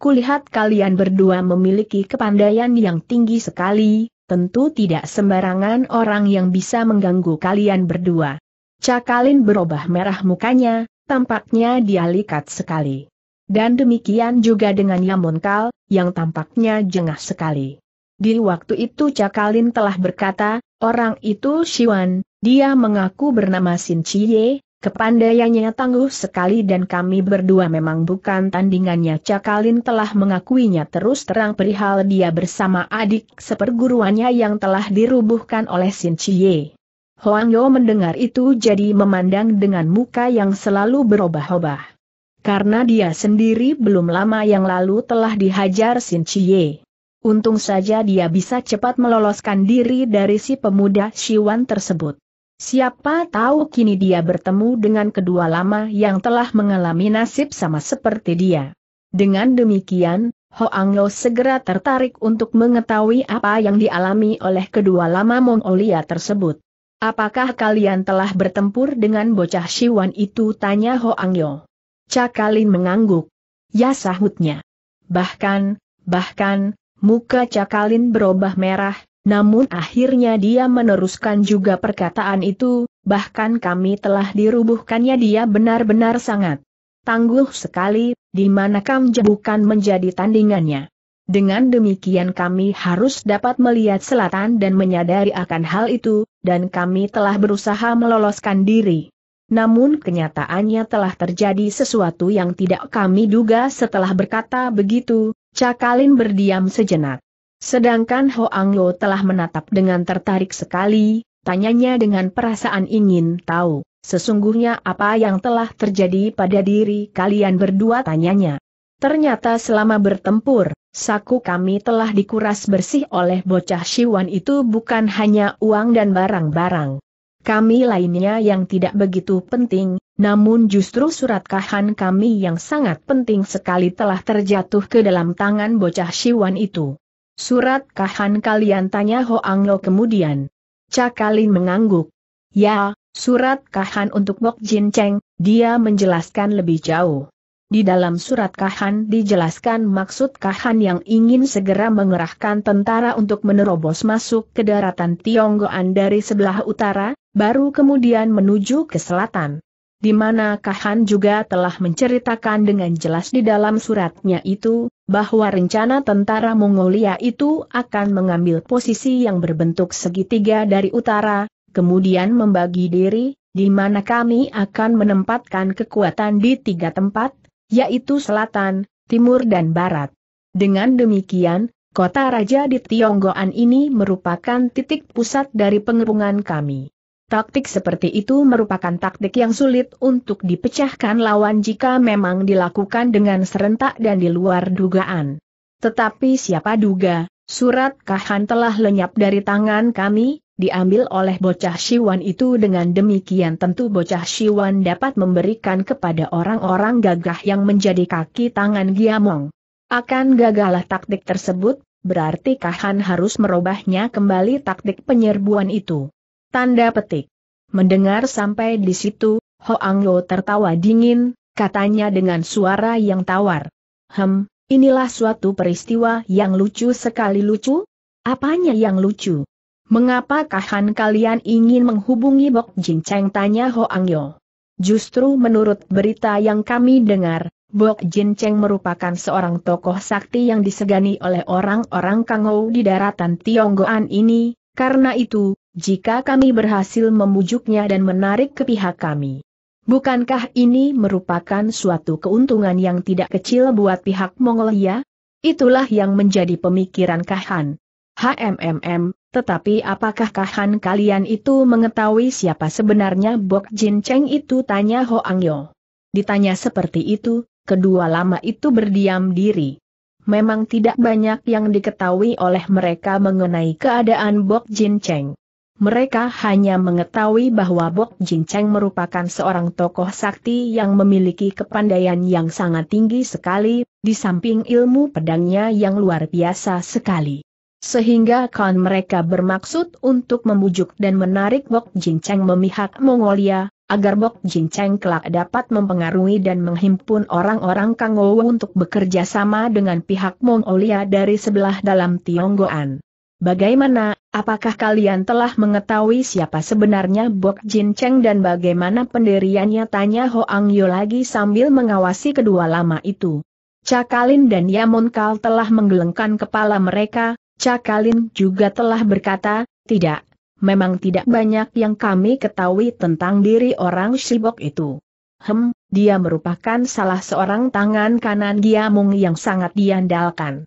Kulihat kalian berdua memiliki kepandaian yang tinggi sekali, tentu tidak sembarangan orang yang bisa mengganggu kalian berdua. Cakalin berubah merah mukanya, tampaknya dia sekali. Dan demikian juga dengan Yamonkal, yang tampaknya jengah sekali. Di waktu itu Cakalin telah berkata, orang itu Siwan, dia mengaku bernama Sin Chie, Kepandaiannya tangguh sekali dan kami berdua memang bukan tandingannya. Cakalin telah mengakuinya terus terang perihal dia bersama adik seperguruannya yang telah dirubuhkan oleh Sin Chie. Huang Yo mendengar itu jadi memandang dengan muka yang selalu berubah-ubah. Karena dia sendiri belum lama yang lalu telah dihajar Sin Chie. Untung saja dia bisa cepat meloloskan diri dari si pemuda Siwan tersebut. Siapa tahu kini dia bertemu dengan kedua lama yang telah mengalami nasib sama seperti dia. Dengan demikian, Hoang Lo segera tertarik untuk mengetahui apa yang dialami oleh kedua lama Mongolia tersebut. Apakah kalian telah bertempur dengan bocah Siwan itu? Tanya Hoang Lo. Cakalin mengangguk. Ya sahutnya. Bahkan, bahkan, muka Cakalin berubah merah, namun akhirnya dia meneruskan juga perkataan itu, bahkan kami telah dirubuhkannya dia benar-benar sangat tangguh sekali, di mana Kamja bukan menjadi tandingannya. Dengan demikian kami harus dapat melihat selatan dan menyadari akan hal itu, dan kami telah berusaha meloloskan diri. Namun kenyataannya telah terjadi sesuatu yang tidak kami duga setelah berkata begitu, Cakalin berdiam sejenak. Sedangkan Hoang Lo telah menatap dengan tertarik sekali, tanyanya dengan perasaan ingin tahu, sesungguhnya apa yang telah terjadi pada diri kalian berdua tanyanya. Ternyata selama bertempur, saku kami telah dikuras bersih oleh bocah Siwan itu bukan hanya uang dan barang-barang. Kami lainnya yang tidak begitu penting, namun justru surat kahan kami yang sangat penting sekali telah terjatuh ke dalam tangan bocah Siwan itu. Surat kahan kalian tanya Hoang Lo kemudian. Cakalin mengangguk. Ya, surat kahan untuk Bok Jin Cheng, dia menjelaskan lebih jauh. Di dalam surat kahan dijelaskan maksud kahan yang ingin segera mengerahkan tentara untuk menerobos masuk ke daratan Tionggoan dari sebelah utara, baru kemudian menuju ke selatan di mana Kahan juga telah menceritakan dengan jelas di dalam suratnya itu, bahwa rencana tentara Mongolia itu akan mengambil posisi yang berbentuk segitiga dari utara, kemudian membagi diri, di mana kami akan menempatkan kekuatan di tiga tempat, yaitu selatan, timur dan barat. Dengan demikian, kota raja di Tionggoan ini merupakan titik pusat dari pengepungan kami. Taktik seperti itu merupakan taktik yang sulit untuk dipecahkan lawan jika memang dilakukan dengan serentak dan di luar dugaan. Tetapi siapa duga, surat kahan telah lenyap dari tangan kami, diambil oleh bocah Siwan itu dengan demikian tentu bocah Siwan dapat memberikan kepada orang-orang gagah yang menjadi kaki tangan Giamong. Akan gagalah taktik tersebut, berarti Kahan harus merubahnya kembali taktik penyerbuan itu. Tanda petik. Mendengar sampai di situ, Ho Lo tertawa dingin, katanya dengan suara yang tawar. Hem, inilah suatu peristiwa yang lucu sekali lucu? Apanya yang lucu? Mengapa kahan kalian ingin menghubungi Bok Jin Cheng tanya Ho Yo? Justru menurut berita yang kami dengar, Bok Jin Cheng merupakan seorang tokoh sakti yang disegani oleh orang-orang Kangou di daratan Tionggoan ini, karena itu, jika kami berhasil membujuknya dan menarik ke pihak kami. Bukankah ini merupakan suatu keuntungan yang tidak kecil buat pihak Mongolia? Itulah yang menjadi pemikiran Kahan. HMMM, tetapi apakah Kahan kalian itu mengetahui siapa sebenarnya Bok Jin Cheng itu tanya Ho Angyo. Ditanya seperti itu, kedua lama itu berdiam diri. Memang tidak banyak yang diketahui oleh mereka mengenai keadaan Bok Jin Cheng. Mereka hanya mengetahui bahwa Bok Cheng merupakan seorang tokoh sakti yang memiliki kepandaian yang sangat tinggi sekali, di samping ilmu pedangnya yang luar biasa sekali. Sehingga kawan mereka bermaksud untuk membujuk dan menarik Bok Cheng memihak Mongolia, agar Bok Cheng kelak dapat mempengaruhi dan menghimpun orang-orang Kangowo untuk bekerja sama dengan pihak Mongolia dari sebelah dalam Tionggoan. Bagaimana, apakah kalian telah mengetahui siapa sebenarnya Bok Jin Cheng dan bagaimana pendiriannya? Tanya Hoang Yo lagi sambil mengawasi kedua lama itu. Cakalin dan Yamon Kal telah menggelengkan kepala mereka, Cakalin juga telah berkata, tidak, memang tidak banyak yang kami ketahui tentang diri orang Shibok itu. Hem, dia merupakan salah seorang tangan kanan Giamung yang sangat diandalkan.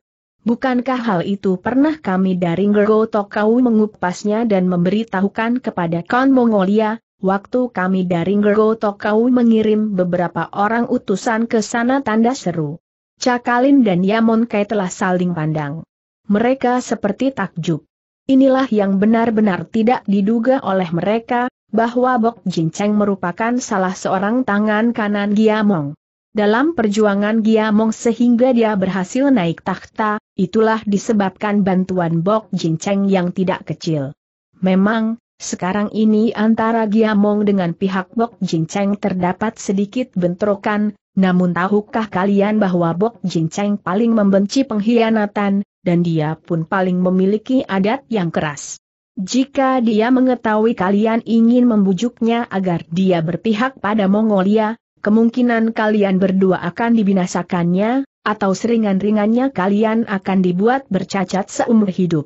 Bukankah hal itu pernah kami dari Ngergo Tokau mengupasnya dan memberitahukan kepada Kon Mongolia, waktu kami dari Ngergo Tokau mengirim beberapa orang utusan ke sana tanda seru. Cakalin dan Yamonkai telah saling pandang. Mereka seperti takjub. Inilah yang benar-benar tidak diduga oleh mereka, bahwa Bok Jinceng merupakan salah seorang tangan kanan Giamong dalam perjuangan Giamong sehingga dia berhasil naik takhta, itulah disebabkan bantuan Bok Jinceng yang tidak kecil. Memang, sekarang ini antara Giamong dengan pihak Bok Jinceng terdapat sedikit bentrokan, namun tahukah kalian bahwa Bok Jinceng paling membenci pengkhianatan, dan dia pun paling memiliki adat yang keras. Jika dia mengetahui kalian ingin membujuknya agar dia berpihak pada Mongolia, kemungkinan kalian berdua akan dibinasakannya, atau seringan-ringannya kalian akan dibuat bercacat seumur hidup.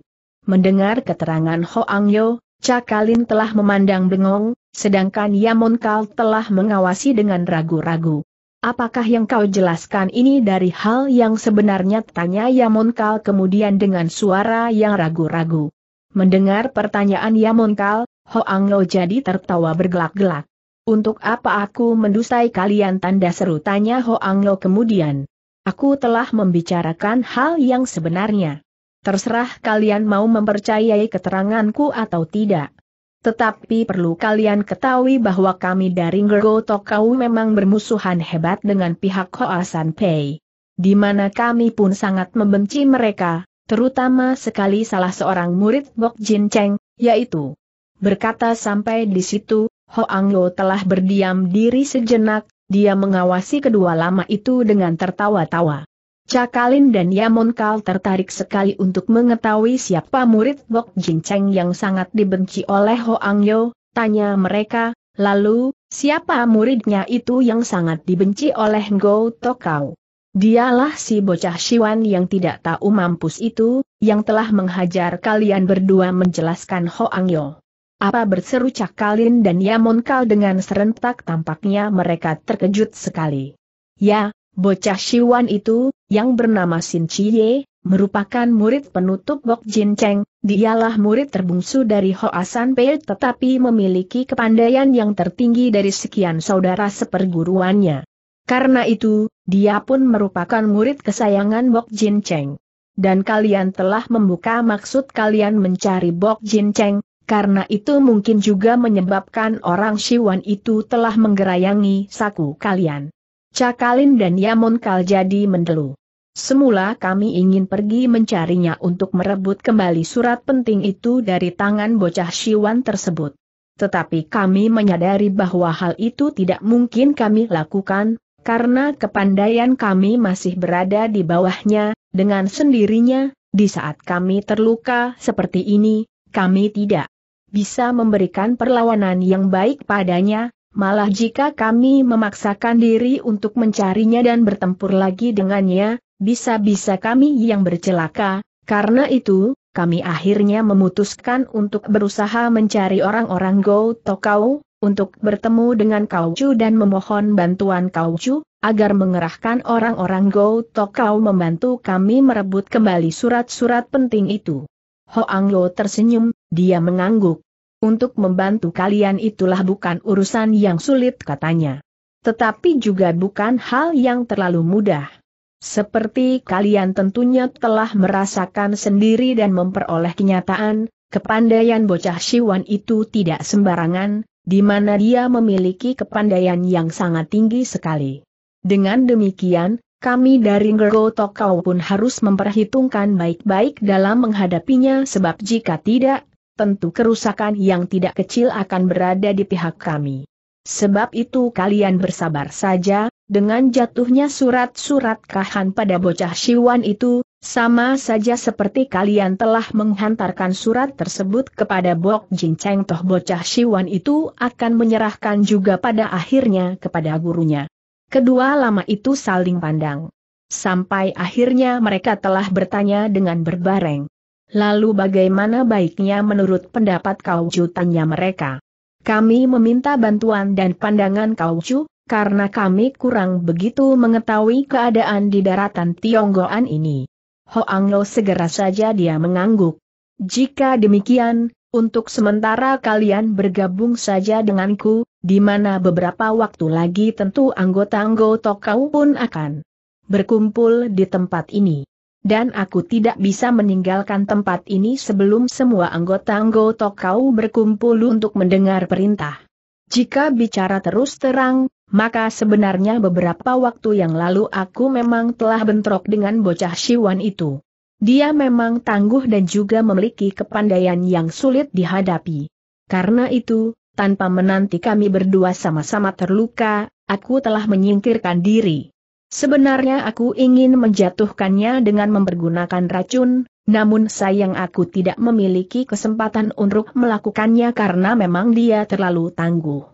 Mendengar keterangan Ho Hoang Yo, Cakalin telah memandang bengong, sedangkan Yamonkal telah mengawasi dengan ragu-ragu. Apakah yang kau jelaskan ini dari hal yang sebenarnya? Tanya Yamonkal kemudian dengan suara yang ragu-ragu. Mendengar pertanyaan Yamonkal, Hoang Yo jadi tertawa bergelak-gelak. Untuk apa aku mendustai kalian tanda seru tanya Hoang Lo kemudian. Aku telah membicarakan hal yang sebenarnya. Terserah kalian mau mempercayai keteranganku atau tidak. Tetapi perlu kalian ketahui bahwa kami dari Ngergo Tokau memang bermusuhan hebat dengan pihak Hoasan Pei. Di mana kami pun sangat membenci mereka, terutama sekali salah seorang murid Bok Jin Cheng, yaitu. Berkata sampai di situ, Hoang Lo telah berdiam diri sejenak, dia mengawasi kedua lama itu dengan tertawa-tawa. Cakalin dan Yamon Kal tertarik sekali untuk mengetahui siapa murid Bok Cheng yang sangat dibenci oleh Hoang Yo, tanya mereka, lalu, siapa muridnya itu yang sangat dibenci oleh Ngo Tokau? Dialah si bocah Siwan yang tidak tahu mampus itu, yang telah menghajar kalian berdua menjelaskan Hoang Yo. Apa berseru Cakalin dan Yamonkal dengan serentak tampaknya mereka terkejut sekali. Ya, bocah Siwan itu, yang bernama Sin Chie, merupakan murid penutup Bok Jin Cheng, dialah murid terbungsu dari Hoasan Pei tetapi memiliki kepandaian yang tertinggi dari sekian saudara seperguruannya. Karena itu, dia pun merupakan murid kesayangan Bok Jin Cheng. Dan kalian telah membuka maksud kalian mencari Bok Jin Cheng, karena itu mungkin juga menyebabkan orang Siwan itu telah menggerayangi saku kalian. Cakalin dan Yamon Kal jadi mendelu. Semula kami ingin pergi mencarinya untuk merebut kembali surat penting itu dari tangan bocah Siwan tersebut. Tetapi kami menyadari bahwa hal itu tidak mungkin kami lakukan, karena kepandaian kami masih berada di bawahnya, dengan sendirinya, di saat kami terluka seperti ini, kami tidak bisa memberikan perlawanan yang baik padanya, malah jika kami memaksakan diri untuk mencarinya dan bertempur lagi dengannya, bisa-bisa kami yang bercelaka, karena itu, kami akhirnya memutuskan untuk berusaha mencari orang-orang Go Tokau, untuk bertemu dengan Kauju dan memohon bantuan Kauju, agar mengerahkan orang-orang Go Tokau membantu kami merebut kembali surat-surat penting itu. Hoang Lo tersenyum, dia mengangguk. Untuk membantu kalian itulah bukan urusan yang sulit katanya. Tetapi juga bukan hal yang terlalu mudah. Seperti kalian tentunya telah merasakan sendiri dan memperoleh kenyataan, kepandaian bocah Siwan itu tidak sembarangan, di mana dia memiliki kepandaian yang sangat tinggi sekali. Dengan demikian, kami dari Ngergo Tokau pun harus memperhitungkan baik-baik dalam menghadapinya sebab jika tidak, tentu kerusakan yang tidak kecil akan berada di pihak kami. Sebab itu kalian bersabar saja, dengan jatuhnya surat-surat kahan pada bocah Siwan itu, sama saja seperti kalian telah menghantarkan surat tersebut kepada Bok Cheng toh bocah Siwan itu akan menyerahkan juga pada akhirnya kepada gurunya. Kedua lama itu saling pandang. Sampai akhirnya mereka telah bertanya dengan berbareng. Lalu bagaimana baiknya menurut pendapat kau Tanya mereka? Kami meminta bantuan dan pandangan kau Chu karena kami kurang begitu mengetahui keadaan di daratan Tionggoan ini. Hoang Lo segera saja dia mengangguk. Jika demikian, untuk sementara kalian bergabung saja denganku, di mana beberapa waktu lagi tentu anggota-anggota kau pun akan berkumpul di tempat ini. Dan aku tidak bisa meninggalkan tempat ini sebelum semua anggota-anggota kau berkumpul untuk mendengar perintah. Jika bicara terus terang, maka sebenarnya beberapa waktu yang lalu aku memang telah bentrok dengan bocah Siwan itu. Dia memang tangguh dan juga memiliki kepandaian yang sulit dihadapi. Karena itu, tanpa menanti kami berdua sama-sama terluka, aku telah menyingkirkan diri. Sebenarnya aku ingin menjatuhkannya dengan mempergunakan racun, namun sayang aku tidak memiliki kesempatan untuk melakukannya karena memang dia terlalu tangguh.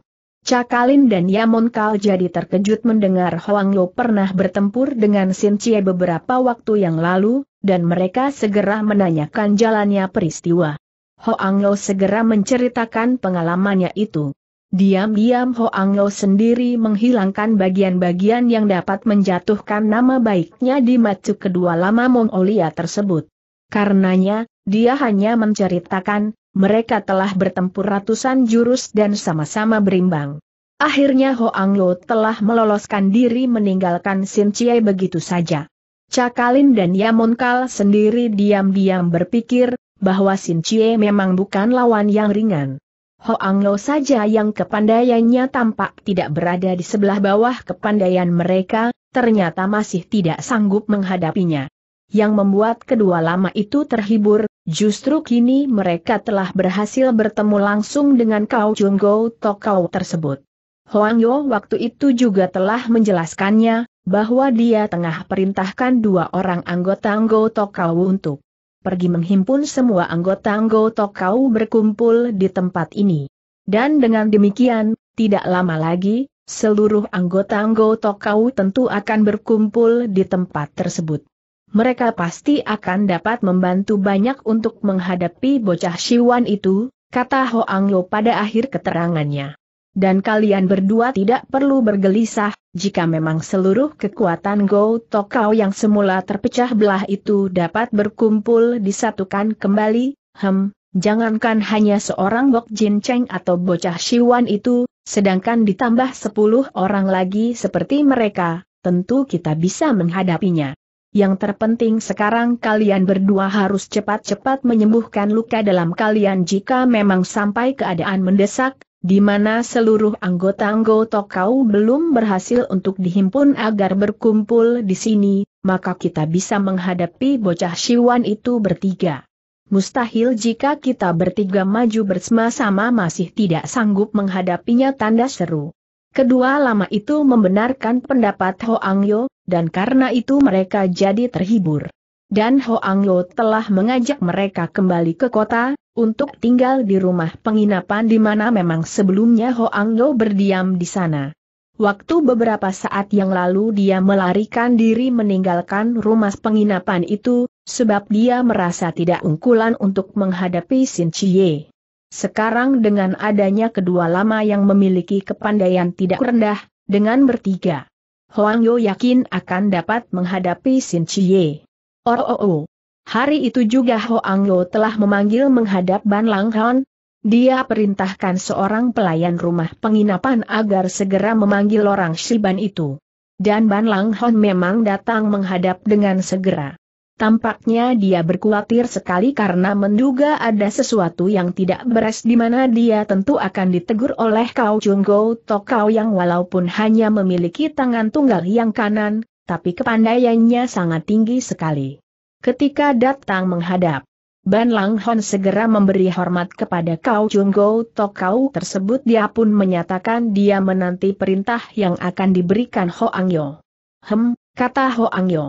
Cakalin dan Yamonkal jadi terkejut mendengar Hoang Lo pernah bertempur dengan Sin Cie beberapa waktu yang lalu, dan mereka segera menanyakan jalannya peristiwa. Ho Lo segera menceritakan pengalamannya itu. Diam-diam Ho Lo sendiri menghilangkan bagian-bagian yang dapat menjatuhkan nama baiknya di macu kedua lama Mongolia tersebut. Karenanya, dia hanya menceritakan, mereka telah bertempur ratusan jurus dan sama-sama berimbang. Akhirnya Ho Lo telah meloloskan diri meninggalkan Sin Chie begitu saja. Cakalin dan Yamonkal sendiri diam-diam berpikir, bahwa Sin Chie memang bukan lawan yang ringan. Hoang Lo saja yang kepandaiannya tampak tidak berada di sebelah bawah kepandaian mereka, ternyata masih tidak sanggup menghadapinya. Yang membuat kedua lama itu terhibur, justru kini mereka telah berhasil bertemu langsung dengan Kau Junggo Tokau tersebut. Hoang Yo waktu itu juga telah menjelaskannya, bahwa dia tengah perintahkan dua orang anggota anggota kau untuk pergi menghimpun semua anggota-anggota kau berkumpul di tempat ini. Dan dengan demikian, tidak lama lagi, seluruh anggota-anggota kau tentu akan berkumpul di tempat tersebut. Mereka pasti akan dapat membantu banyak untuk menghadapi bocah Siwan itu, kata ho Lo pada akhir keterangannya. Dan kalian berdua tidak perlu bergelisah, jika memang seluruh kekuatan Go Tokau yang semula terpecah belah itu dapat berkumpul disatukan kembali, hem, jangankan hanya seorang Bok Jin Cheng atau bocah Siwan itu, sedangkan ditambah sepuluh orang lagi seperti mereka, tentu kita bisa menghadapinya. Yang terpenting sekarang kalian berdua harus cepat-cepat menyembuhkan luka dalam kalian jika memang sampai keadaan mendesak, di mana seluruh anggota-anggota kau belum berhasil untuk dihimpun agar berkumpul di sini, maka kita bisa menghadapi bocah Siwan itu bertiga. Mustahil jika kita bertiga maju bersama-sama masih tidak sanggup menghadapinya tanda seru. Kedua lama itu membenarkan pendapat Ang Yo, dan karena itu mereka jadi terhibur. Dan Ang Yo telah mengajak mereka kembali ke kota, untuk tinggal di rumah penginapan di mana memang sebelumnya Hoang Lo berdiam di sana. Waktu beberapa saat yang lalu dia melarikan diri meninggalkan rumah penginapan itu, sebab dia merasa tidak unggulan untuk menghadapi Sin Chie. Sekarang dengan adanya kedua lama yang memiliki kepandaian tidak rendah, dengan bertiga. Hoang Yo yakin akan dapat menghadapi Sin Chie. Oh, oh, oh. Hari itu juga Ho Lo telah memanggil menghadap Ban Lang Hon. Dia perintahkan seorang pelayan rumah penginapan agar segera memanggil orang silban itu. Dan Ban Lang Hon memang datang menghadap dengan segera. Tampaknya dia berkhawatir sekali karena menduga ada sesuatu yang tidak beres di mana dia tentu akan ditegur oleh Kau Chung Go Tokau yang walaupun hanya memiliki tangan tunggal yang kanan, tapi kepandaiannya sangat tinggi sekali. Ketika datang menghadap, Ban Lang Hon segera memberi hormat kepada Kau Chung Go Tok Kau tersebut dia pun menyatakan dia menanti perintah yang akan diberikan Hoang Yo. Hem, kata Hoang Yo.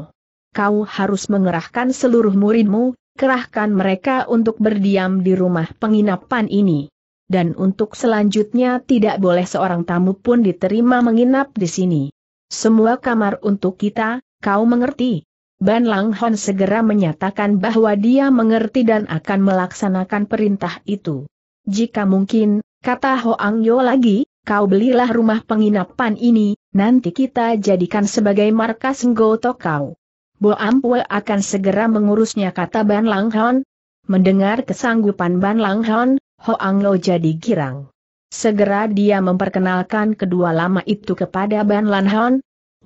Kau harus mengerahkan seluruh muridmu, kerahkan mereka untuk berdiam di rumah penginapan ini. Dan untuk selanjutnya tidak boleh seorang tamu pun diterima menginap di sini. Semua kamar untuk kita, kau mengerti? Ban Lang Hon segera menyatakan bahwa dia mengerti dan akan melaksanakan perintah itu. Jika mungkin, kata Hoang Yo lagi, kau belilah rumah penginapan ini, nanti kita jadikan sebagai markas Ngoto kau. Bo Ampue akan segera mengurusnya kata Ban Lang Hon. Mendengar kesanggupan Ban Lang Hon, Hoang Lo jadi girang. Segera dia memperkenalkan kedua lama itu kepada Ban Lan Hon,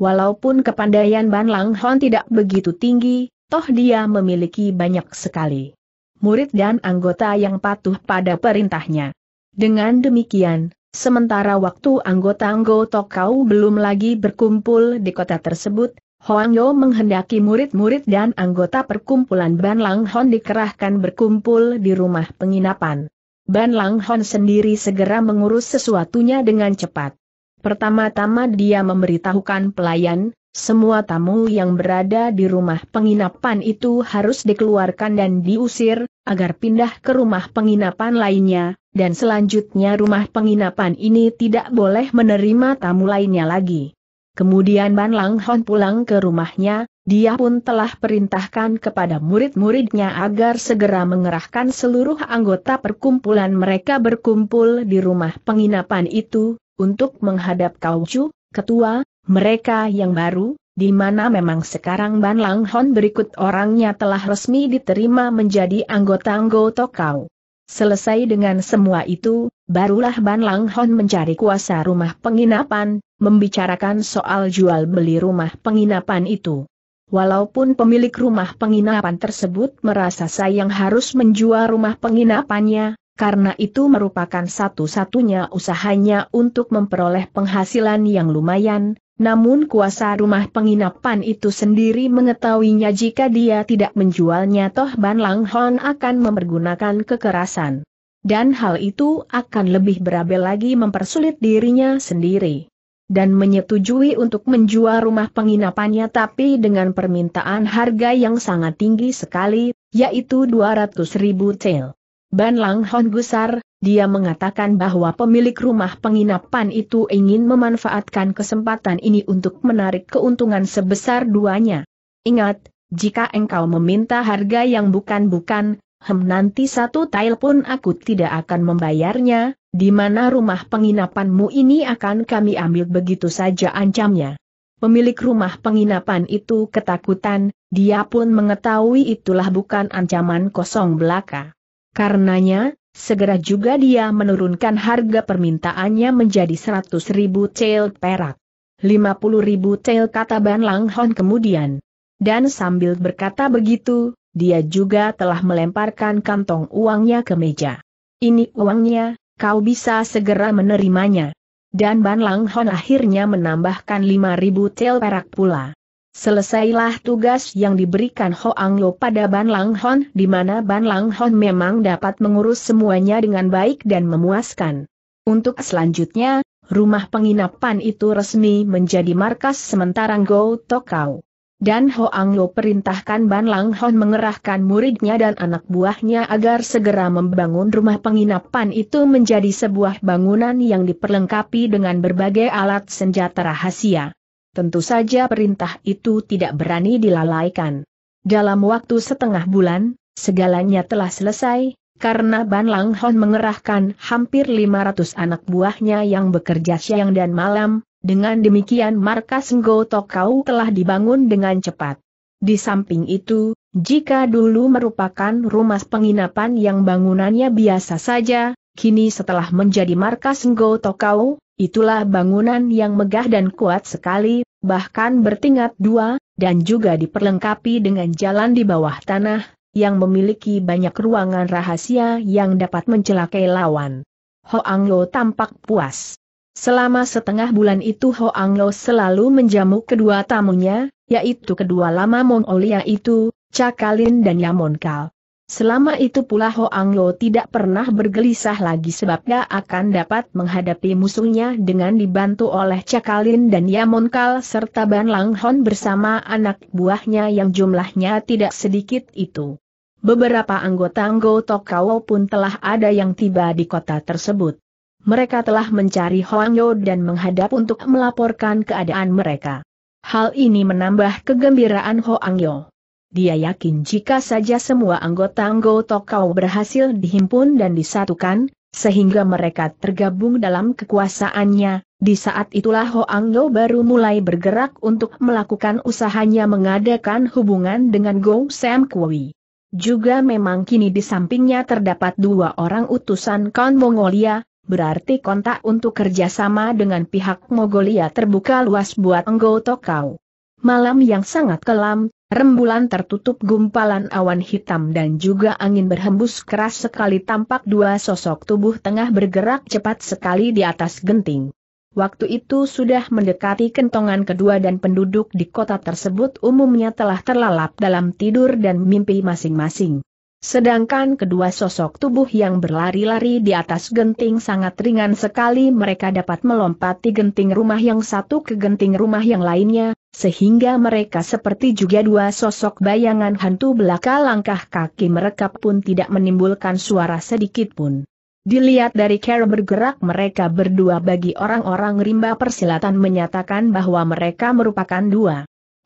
Walaupun kepandaian Ban Lang Hon tidak begitu tinggi, toh dia memiliki banyak sekali murid dan anggota yang patuh pada perintahnya. Dengan demikian, sementara waktu anggota-anggota kau belum lagi berkumpul di kota tersebut, Hoang Yo menghendaki murid-murid dan anggota perkumpulan Ban Lang Hon dikerahkan berkumpul di rumah penginapan. Ban Lang Hon sendiri segera mengurus sesuatunya dengan cepat. Pertama-tama dia memberitahukan pelayan, semua tamu yang berada di rumah penginapan itu harus dikeluarkan dan diusir, agar pindah ke rumah penginapan lainnya, dan selanjutnya rumah penginapan ini tidak boleh menerima tamu lainnya lagi. Kemudian Ban Lang Hon pulang ke rumahnya, dia pun telah perintahkan kepada murid-muridnya agar segera mengerahkan seluruh anggota perkumpulan mereka berkumpul di rumah penginapan itu, untuk menghadap Kaucu, ketua, mereka yang baru, di mana memang sekarang Ban Lang Hon berikut orangnya telah resmi diterima menjadi anggota-anggota Kau. Selesai dengan semua itu, barulah Ban Lang Hon mencari kuasa rumah penginapan, membicarakan soal jual beli rumah penginapan itu. Walaupun pemilik rumah penginapan tersebut merasa sayang harus menjual rumah penginapannya, karena itu merupakan satu-satunya usahanya untuk memperoleh penghasilan yang lumayan, namun kuasa rumah penginapan itu sendiri mengetahuinya jika dia tidak menjualnya toh Ban Lang Hon akan mempergunakan kekerasan. Dan hal itu akan lebih berabel lagi mempersulit dirinya sendiri dan menyetujui untuk menjual rumah penginapannya tapi dengan permintaan harga yang sangat tinggi sekali, yaitu 200 ribu tel. Ban Lang Hon gusar, dia mengatakan bahwa pemilik rumah penginapan itu ingin memanfaatkan kesempatan ini untuk menarik keuntungan sebesar duanya. Ingat, jika engkau meminta harga yang bukan-bukan, hem nanti satu tail pun aku tidak akan membayarnya, di mana rumah penginapanmu ini akan kami ambil begitu saja ancamnya. Pemilik rumah penginapan itu ketakutan, dia pun mengetahui itulah bukan ancaman kosong belaka. Karenanya, segera juga dia menurunkan harga permintaannya menjadi 100 ribu cel perak. 50 ribu cel kata Ban Lang Hon kemudian. Dan sambil berkata begitu, dia juga telah melemparkan kantong uangnya ke meja. Ini uangnya, kau bisa segera menerimanya. Dan Ban Lang Hon akhirnya menambahkan ribu cel perak pula. Selesailah tugas yang diberikan Hoang Lo pada Ban Lang Hon di mana Ban Lang Hon memang dapat mengurus semuanya dengan baik dan memuaskan. Untuk selanjutnya, rumah penginapan itu resmi menjadi markas sementara Go Tokau. Dan Hoang Lo perintahkan Ban Lang Hon mengerahkan muridnya dan anak buahnya agar segera membangun rumah penginapan itu menjadi sebuah bangunan yang diperlengkapi dengan berbagai alat senjata rahasia. Tentu saja perintah itu tidak berani dilalaikan. Dalam waktu setengah bulan, segalanya telah selesai, karena Ban Lang Hon mengerahkan hampir 500 anak buahnya yang bekerja siang dan malam, dengan demikian markas Ngo Tokau telah dibangun dengan cepat. Di samping itu, jika dulu merupakan rumah penginapan yang bangunannya biasa saja, kini setelah menjadi markas Ngo Tokau, Itulah bangunan yang megah dan kuat sekali, bahkan bertingkat dua, dan juga diperlengkapi dengan jalan di bawah tanah, yang memiliki banyak ruangan rahasia yang dapat mencelakai lawan. Hoang Lo tampak puas. Selama setengah bulan itu Hoang Lo selalu menjamu kedua tamunya, yaitu kedua lama Mongolia itu, Cakalin dan Yamonkal. Selama itu pula Ho Anglo tidak pernah bergelisah lagi sebabnya akan dapat menghadapi musuhnya dengan dibantu oleh Cakalin dan Yamonkal serta Ban Langhon bersama anak buahnya yang jumlahnya tidak sedikit itu. Beberapa anggota-anggota Kawo pun telah ada yang tiba di kota tersebut. Mereka telah mencari Ho Lo dan menghadap untuk melaporkan keadaan mereka. Hal ini menambah kegembiraan Ho Yo. Dia yakin jika saja semua anggota-anggota kau berhasil dihimpun dan disatukan, sehingga mereka tergabung dalam kekuasaannya, di saat itulah Ho Lo baru mulai bergerak untuk melakukan usahanya mengadakan hubungan dengan Go Sam Kui. Juga memang kini di sampingnya terdapat dua orang utusan Khan Mongolia, berarti kontak untuk kerjasama dengan pihak Mongolia terbuka luas buat anggota Tokau. Malam yang sangat kelam, Rembulan tertutup gumpalan awan hitam dan juga angin berhembus keras sekali tampak dua sosok tubuh tengah bergerak cepat sekali di atas genting. Waktu itu sudah mendekati kentongan kedua dan penduduk di kota tersebut umumnya telah terlalap dalam tidur dan mimpi masing-masing. Sedangkan kedua sosok tubuh yang berlari-lari di atas genting sangat ringan sekali mereka dapat melompati genting rumah yang satu ke genting rumah yang lainnya, sehingga mereka seperti juga dua sosok bayangan hantu belaka langkah kaki mereka pun tidak menimbulkan suara sedikit pun. Dilihat dari cara bergerak mereka berdua bagi orang-orang rimba persilatan menyatakan bahwa mereka merupakan dua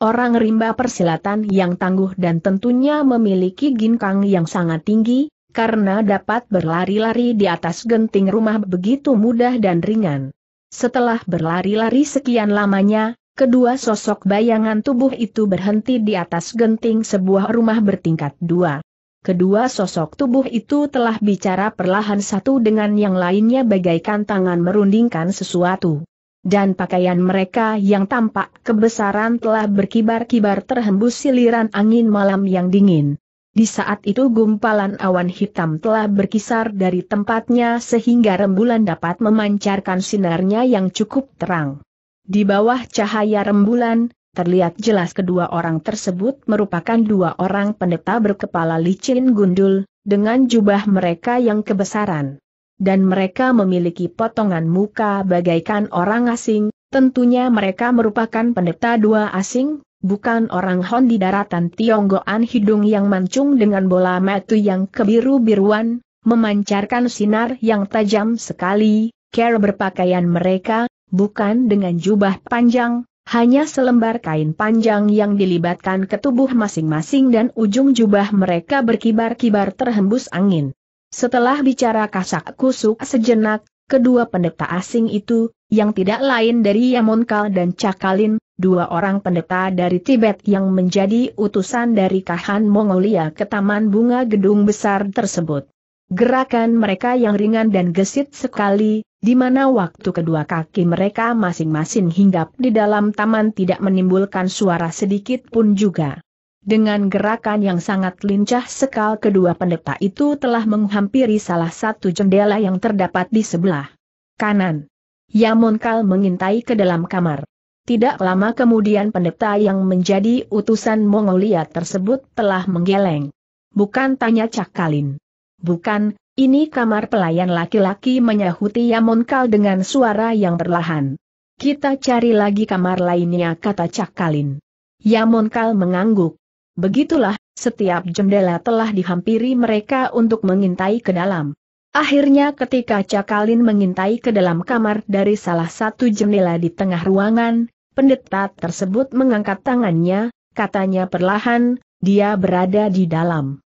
orang rimba persilatan yang tangguh dan tentunya memiliki ginkang yang sangat tinggi, karena dapat berlari-lari di atas genting rumah begitu mudah dan ringan. Setelah berlari-lari sekian lamanya, Kedua sosok bayangan tubuh itu berhenti di atas genting sebuah rumah bertingkat dua. Kedua sosok tubuh itu telah bicara perlahan satu dengan yang lainnya bagaikan tangan merundingkan sesuatu. Dan pakaian mereka yang tampak kebesaran telah berkibar-kibar terhembus siliran angin malam yang dingin. Di saat itu gumpalan awan hitam telah berkisar dari tempatnya sehingga rembulan dapat memancarkan sinarnya yang cukup terang. Di bawah cahaya rembulan, terlihat jelas kedua orang tersebut merupakan dua orang pendeta berkepala licin gundul, dengan jubah mereka yang kebesaran. Dan mereka memiliki potongan muka bagaikan orang asing, tentunya mereka merupakan pendeta dua asing, bukan orang Hon di daratan Tionggoan hidung yang mancung dengan bola metu yang kebiru-biruan, memancarkan sinar yang tajam sekali, care berpakaian mereka, bukan dengan jubah panjang, hanya selembar kain panjang yang dilibatkan ke tubuh masing-masing dan ujung jubah mereka berkibar-kibar terhembus angin. Setelah bicara kasak kusuk sejenak, kedua pendeta asing itu, yang tidak lain dari Yamonkal dan Cakalin, dua orang pendeta dari Tibet yang menjadi utusan dari Kahan Mongolia ke Taman Bunga Gedung Besar tersebut. Gerakan mereka yang ringan dan gesit sekali, di mana waktu kedua kaki mereka masing-masing hinggap di dalam taman tidak menimbulkan suara sedikit pun juga. Dengan gerakan yang sangat lincah sekal kedua pendeta itu telah menghampiri salah satu jendela yang terdapat di sebelah kanan. Yamunkal mengintai ke dalam kamar. Tidak lama kemudian pendeta yang menjadi utusan Mongolia tersebut telah menggeleng. Bukan tanya Cakalin. Bukan, ini kamar pelayan laki-laki menyahuti Yamonkal dengan suara yang perlahan. Kita cari lagi kamar lainnya kata Cakalin. Yamonkal mengangguk. Begitulah, setiap jendela telah dihampiri mereka untuk mengintai ke dalam. Akhirnya ketika Cakalin mengintai ke dalam kamar dari salah satu jendela di tengah ruangan, pendeta tersebut mengangkat tangannya, katanya perlahan, dia berada di dalam.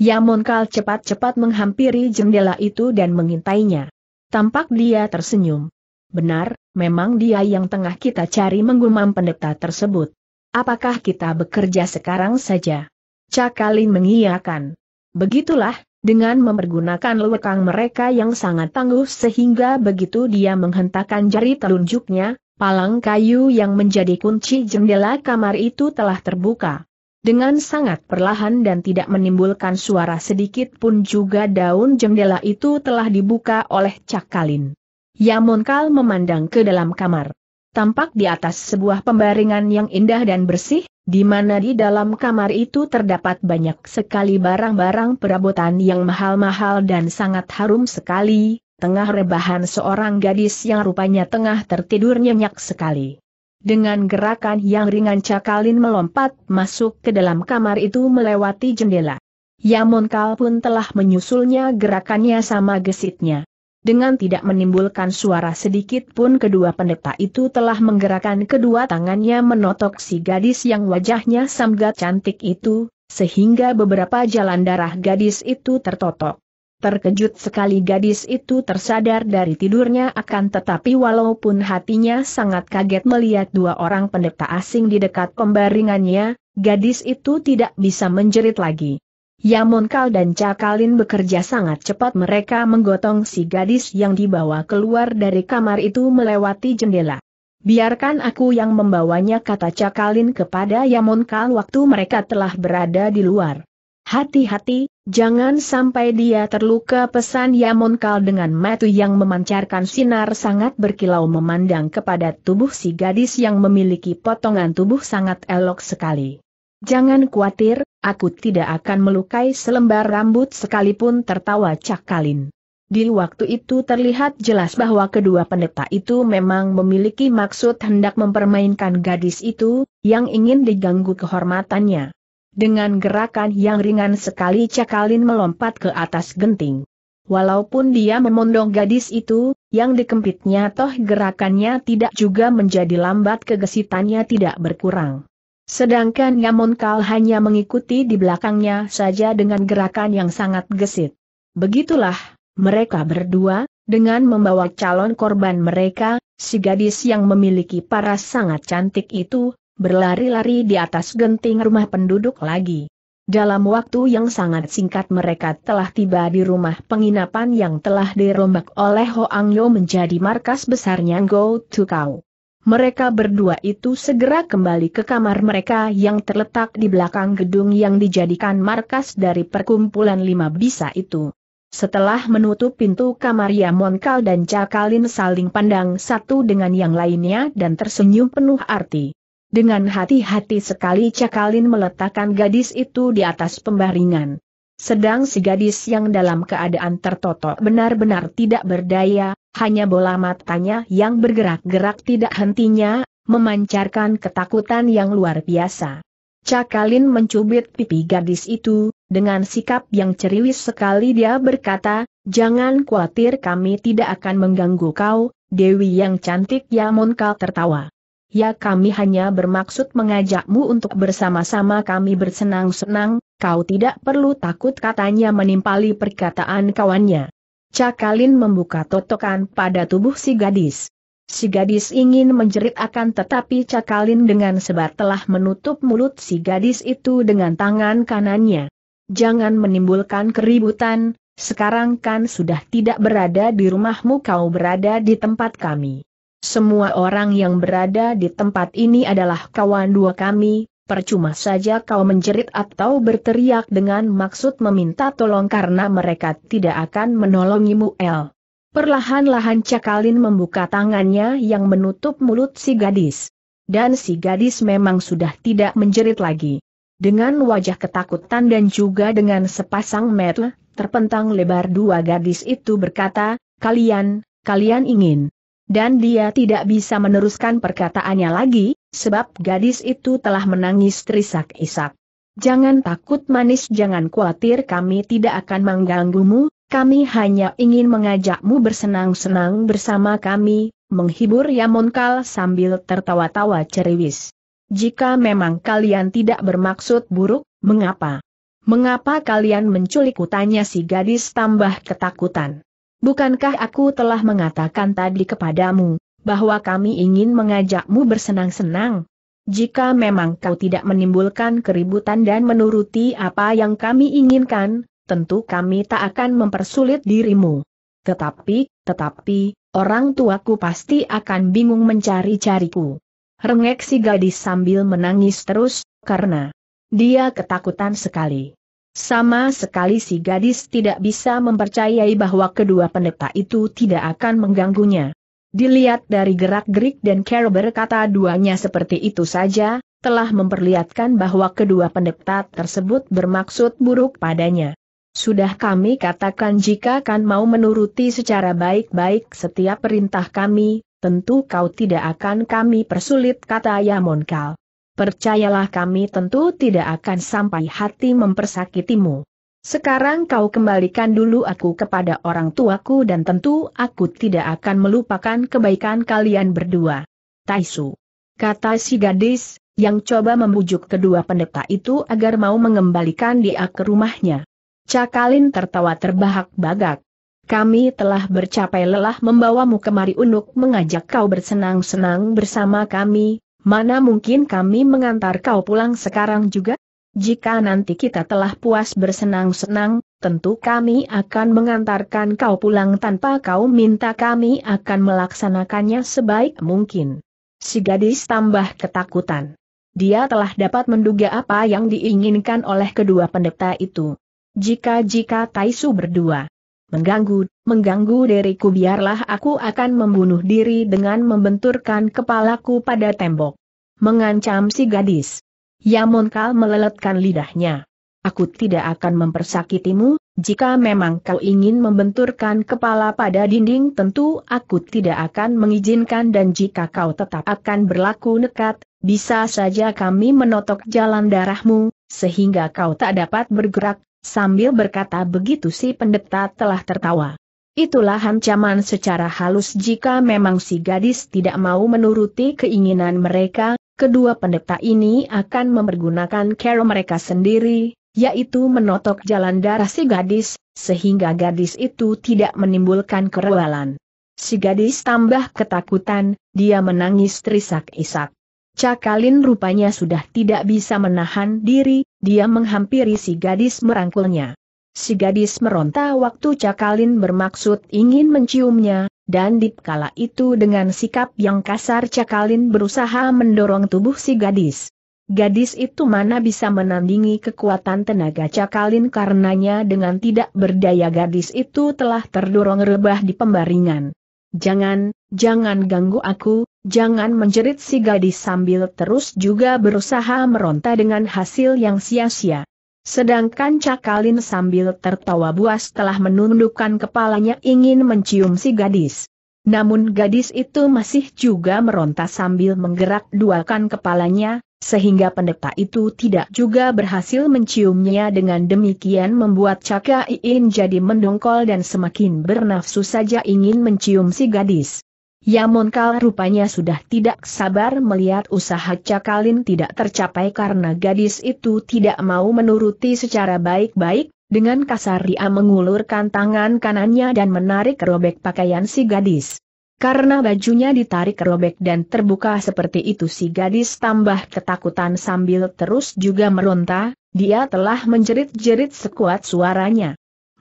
Yamonkal cepat-cepat menghampiri jendela itu dan mengintainya. Tampak dia tersenyum. Benar, memang dia yang tengah kita cari menggumam pendeta tersebut. Apakah kita bekerja sekarang saja? Cakalin mengiyakan. Begitulah, dengan mempergunakan lewekang mereka yang sangat tangguh sehingga begitu dia menghentakkan jari telunjuknya, palang kayu yang menjadi kunci jendela kamar itu telah terbuka. Dengan sangat perlahan dan tidak menimbulkan suara sedikit pun juga daun jendela itu telah dibuka oleh Cakalin. Yamonkal memandang ke dalam kamar. Tampak di atas sebuah pembaringan yang indah dan bersih, di mana di dalam kamar itu terdapat banyak sekali barang-barang perabotan yang mahal-mahal dan sangat harum sekali, tengah rebahan seorang gadis yang rupanya tengah tertidur nyenyak sekali. Dengan gerakan yang ringan Cakalin melompat masuk ke dalam kamar itu melewati jendela. Yamonkal pun telah menyusulnya gerakannya sama gesitnya. Dengan tidak menimbulkan suara sedikit pun kedua pendeta itu telah menggerakkan kedua tangannya menotok si gadis yang wajahnya samgat cantik itu, sehingga beberapa jalan darah gadis itu tertotok. Terkejut sekali gadis itu tersadar dari tidurnya akan tetapi walaupun hatinya sangat kaget melihat dua orang pendeta asing di dekat pembaringannya, gadis itu tidak bisa menjerit lagi. Yamonkal dan Cakalin bekerja sangat cepat mereka menggotong si gadis yang dibawa keluar dari kamar itu melewati jendela. Biarkan aku yang membawanya kata Cakalin kepada Yamonkal waktu mereka telah berada di luar. Hati-hati, Jangan sampai dia terluka pesan Yamonkal dengan mata yang memancarkan sinar sangat berkilau memandang kepada tubuh si gadis yang memiliki potongan tubuh sangat elok sekali. Jangan khawatir, aku tidak akan melukai selembar rambut sekalipun tertawa cakalin. Di waktu itu terlihat jelas bahwa kedua pendeta itu memang memiliki maksud hendak mempermainkan gadis itu, yang ingin diganggu kehormatannya. Dengan gerakan yang ringan sekali Cakalin melompat ke atas genting. Walaupun dia memondong gadis itu, yang dikempitnya toh gerakannya tidak juga menjadi lambat kegesitannya tidak berkurang. Sedangkan Yamonkal hanya mengikuti di belakangnya saja dengan gerakan yang sangat gesit. Begitulah, mereka berdua, dengan membawa calon korban mereka, si gadis yang memiliki paras sangat cantik itu, berlari-lari di atas genting rumah penduduk lagi. Dalam waktu yang sangat singkat mereka telah tiba di rumah penginapan yang telah dirombak oleh Hoang Yo menjadi markas besarnya Go To Kau. Mereka berdua itu segera kembali ke kamar mereka yang terletak di belakang gedung yang dijadikan markas dari perkumpulan lima bisa itu. Setelah menutup pintu kamar Yamonkal dan Cakalin saling pandang satu dengan yang lainnya dan tersenyum penuh arti. Dengan hati-hati sekali Cakalin meletakkan gadis itu di atas pembaringan. Sedang si gadis yang dalam keadaan tertotok benar-benar tidak berdaya, hanya bola matanya yang bergerak-gerak tidak hentinya, memancarkan ketakutan yang luar biasa. Cakalin mencubit pipi gadis itu, dengan sikap yang ceriwis sekali dia berkata, Jangan khawatir kami tidak akan mengganggu kau, Dewi yang cantik Yamunkal tertawa ya kami hanya bermaksud mengajakmu untuk bersama-sama kami bersenang-senang, kau tidak perlu takut katanya menimpali perkataan kawannya. Cakalin membuka totokan pada tubuh si gadis. Si gadis ingin menjerit akan tetapi Cakalin dengan sebar telah menutup mulut si gadis itu dengan tangan kanannya. Jangan menimbulkan keributan, sekarang kan sudah tidak berada di rumahmu kau berada di tempat kami. Semua orang yang berada di tempat ini adalah kawan dua kami, percuma saja kau menjerit atau berteriak dengan maksud meminta tolong karena mereka tidak akan menolongimu El. Perlahan-lahan Cakalin membuka tangannya yang menutup mulut si gadis. Dan si gadis memang sudah tidak menjerit lagi. Dengan wajah ketakutan dan juga dengan sepasang mata terpentang lebar dua gadis itu berkata, kalian, kalian ingin dan dia tidak bisa meneruskan perkataannya lagi, sebab gadis itu telah menangis terisak-isak. Jangan takut manis jangan khawatir kami tidak akan mengganggumu, kami hanya ingin mengajakmu bersenang-senang bersama kami, menghibur Yamonkal sambil tertawa-tawa ceriwis. Jika memang kalian tidak bermaksud buruk, mengapa? Mengapa kalian menculikku tanya si gadis tambah ketakutan. Bukankah aku telah mengatakan tadi kepadamu, bahwa kami ingin mengajakmu bersenang-senang? Jika memang kau tidak menimbulkan keributan dan menuruti apa yang kami inginkan, tentu kami tak akan mempersulit dirimu. Tetapi, tetapi, orang tuaku pasti akan bingung mencari-cariku. Rengek si gadis sambil menangis terus, karena dia ketakutan sekali. Sama sekali si gadis tidak bisa mempercayai bahwa kedua pendeta itu tidak akan mengganggunya. Dilihat dari gerak-gerik dan cara berkata duanya seperti itu saja, telah memperlihatkan bahwa kedua pendeta tersebut bermaksud buruk padanya. Sudah kami katakan jika kan mau menuruti secara baik-baik setiap perintah kami, tentu kau tidak akan kami persulit kata Yamonkal percayalah kami tentu tidak akan sampai hati mempersakitimu. Sekarang kau kembalikan dulu aku kepada orang tuaku dan tentu aku tidak akan melupakan kebaikan kalian berdua. Taisu. Kata si gadis, yang coba membujuk kedua pendeta itu agar mau mengembalikan dia ke rumahnya. Cakalin tertawa terbahak-bagak. Kami telah bercapai lelah membawamu kemari untuk mengajak kau bersenang-senang bersama kami, mana mungkin kami mengantar kau pulang sekarang juga? Jika nanti kita telah puas bersenang-senang, tentu kami akan mengantarkan kau pulang tanpa kau minta kami akan melaksanakannya sebaik mungkin. Si gadis tambah ketakutan. Dia telah dapat menduga apa yang diinginkan oleh kedua pendeta itu. Jika-jika Taisu berdua Mengganggu, mengganggu diriku biarlah aku akan membunuh diri dengan membenturkan kepalaku pada tembok. Mengancam si gadis. Yamonkal meleletkan lidahnya. Aku tidak akan mempersakitimu, jika memang kau ingin membenturkan kepala pada dinding tentu aku tidak akan mengizinkan dan jika kau tetap akan berlaku nekat, bisa saja kami menotok jalan darahmu, sehingga kau tak dapat bergerak, Sambil berkata begitu si pendeta telah tertawa. Itulah ancaman secara halus jika memang si gadis tidak mau menuruti keinginan mereka, kedua pendeta ini akan mempergunakan cara mereka sendiri, yaitu menotok jalan darah si gadis, sehingga gadis itu tidak menimbulkan kerewalan. Si gadis tambah ketakutan, dia menangis terisak-isak. Cakalin rupanya sudah tidak bisa menahan diri, dia menghampiri si gadis merangkulnya. Si gadis meronta waktu Cakalin bermaksud ingin menciumnya, dan di kala itu dengan sikap yang kasar Cakalin berusaha mendorong tubuh si gadis. Gadis itu mana bisa menandingi kekuatan tenaga Cakalin karenanya dengan tidak berdaya gadis itu telah terdorong rebah di pembaringan. Jangan, jangan ganggu aku, jangan menjerit si gadis sambil terus juga berusaha meronta dengan hasil yang sia-sia. Sedangkan Cakalin sambil tertawa buas telah menundukkan kepalanya ingin mencium si gadis. Namun gadis itu masih juga meronta sambil menggerak duakan kepalanya, sehingga pendeta itu tidak juga berhasil menciumnya dengan demikian membuat Cakain jadi mendongkol dan semakin bernafsu saja ingin mencium si gadis. Yamonkal rupanya sudah tidak sabar melihat usaha Cakalin tidak tercapai karena gadis itu tidak mau menuruti secara baik-baik, dengan kasar dia mengulurkan tangan kanannya dan menarik robek pakaian si gadis. Karena bajunya ditarik robek dan terbuka seperti itu si gadis tambah ketakutan sambil terus juga meronta, dia telah menjerit-jerit sekuat suaranya.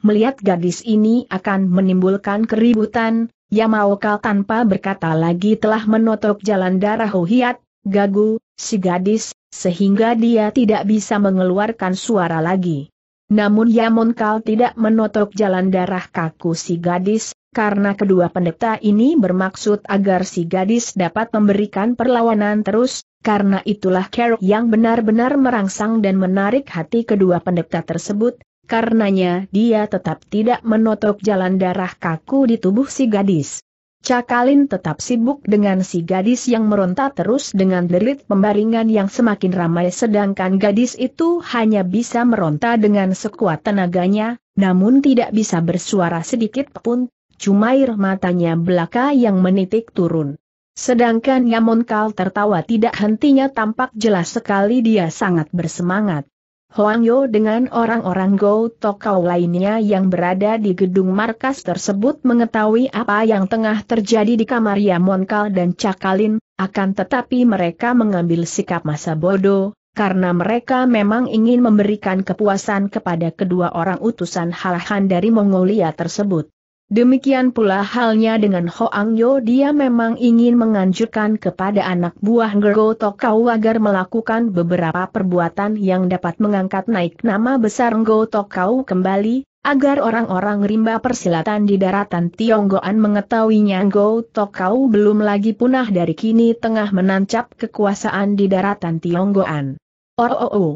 Melihat gadis ini akan menimbulkan keributan, Yamaoka tanpa berkata lagi telah menotok jalan darah Huhiat, gagu, si gadis, sehingga dia tidak bisa mengeluarkan suara lagi. Namun Yamonkal tidak menotok jalan darah kaku si gadis, karena kedua pendeta ini bermaksud agar si gadis dapat memberikan perlawanan terus, karena itulah Carol yang benar-benar merangsang dan menarik hati kedua pendeta tersebut, karenanya dia tetap tidak menotok jalan darah kaku di tubuh si gadis. Cakalin tetap sibuk dengan si gadis yang meronta terus dengan derit pembaringan yang semakin ramai sedangkan gadis itu hanya bisa meronta dengan sekuat tenaganya, namun tidak bisa bersuara sedikit pun, cuma air matanya belaka yang menitik turun. Sedangkan Yamonkal tertawa tidak hentinya tampak jelas sekali dia sangat bersemangat. Hoang Yo dengan orang-orang Go Tokau lainnya yang berada di gedung markas tersebut mengetahui apa yang tengah terjadi di kamar Yamonkal dan Cakalin, akan tetapi mereka mengambil sikap masa bodoh, karena mereka memang ingin memberikan kepuasan kepada kedua orang utusan halahan dari Mongolia tersebut. Demikian pula halnya dengan Hoang Yo dia memang ingin menganjurkan kepada anak buah Gergo Tokau agar melakukan beberapa perbuatan yang dapat mengangkat naik nama besar Gergo Tokau kembali, agar orang-orang rimba persilatan di daratan Tionggoan mengetahuinya Gergo Tokau belum lagi punah dari kini tengah menancap kekuasaan di daratan Tionggoan. Oh, oh, oh.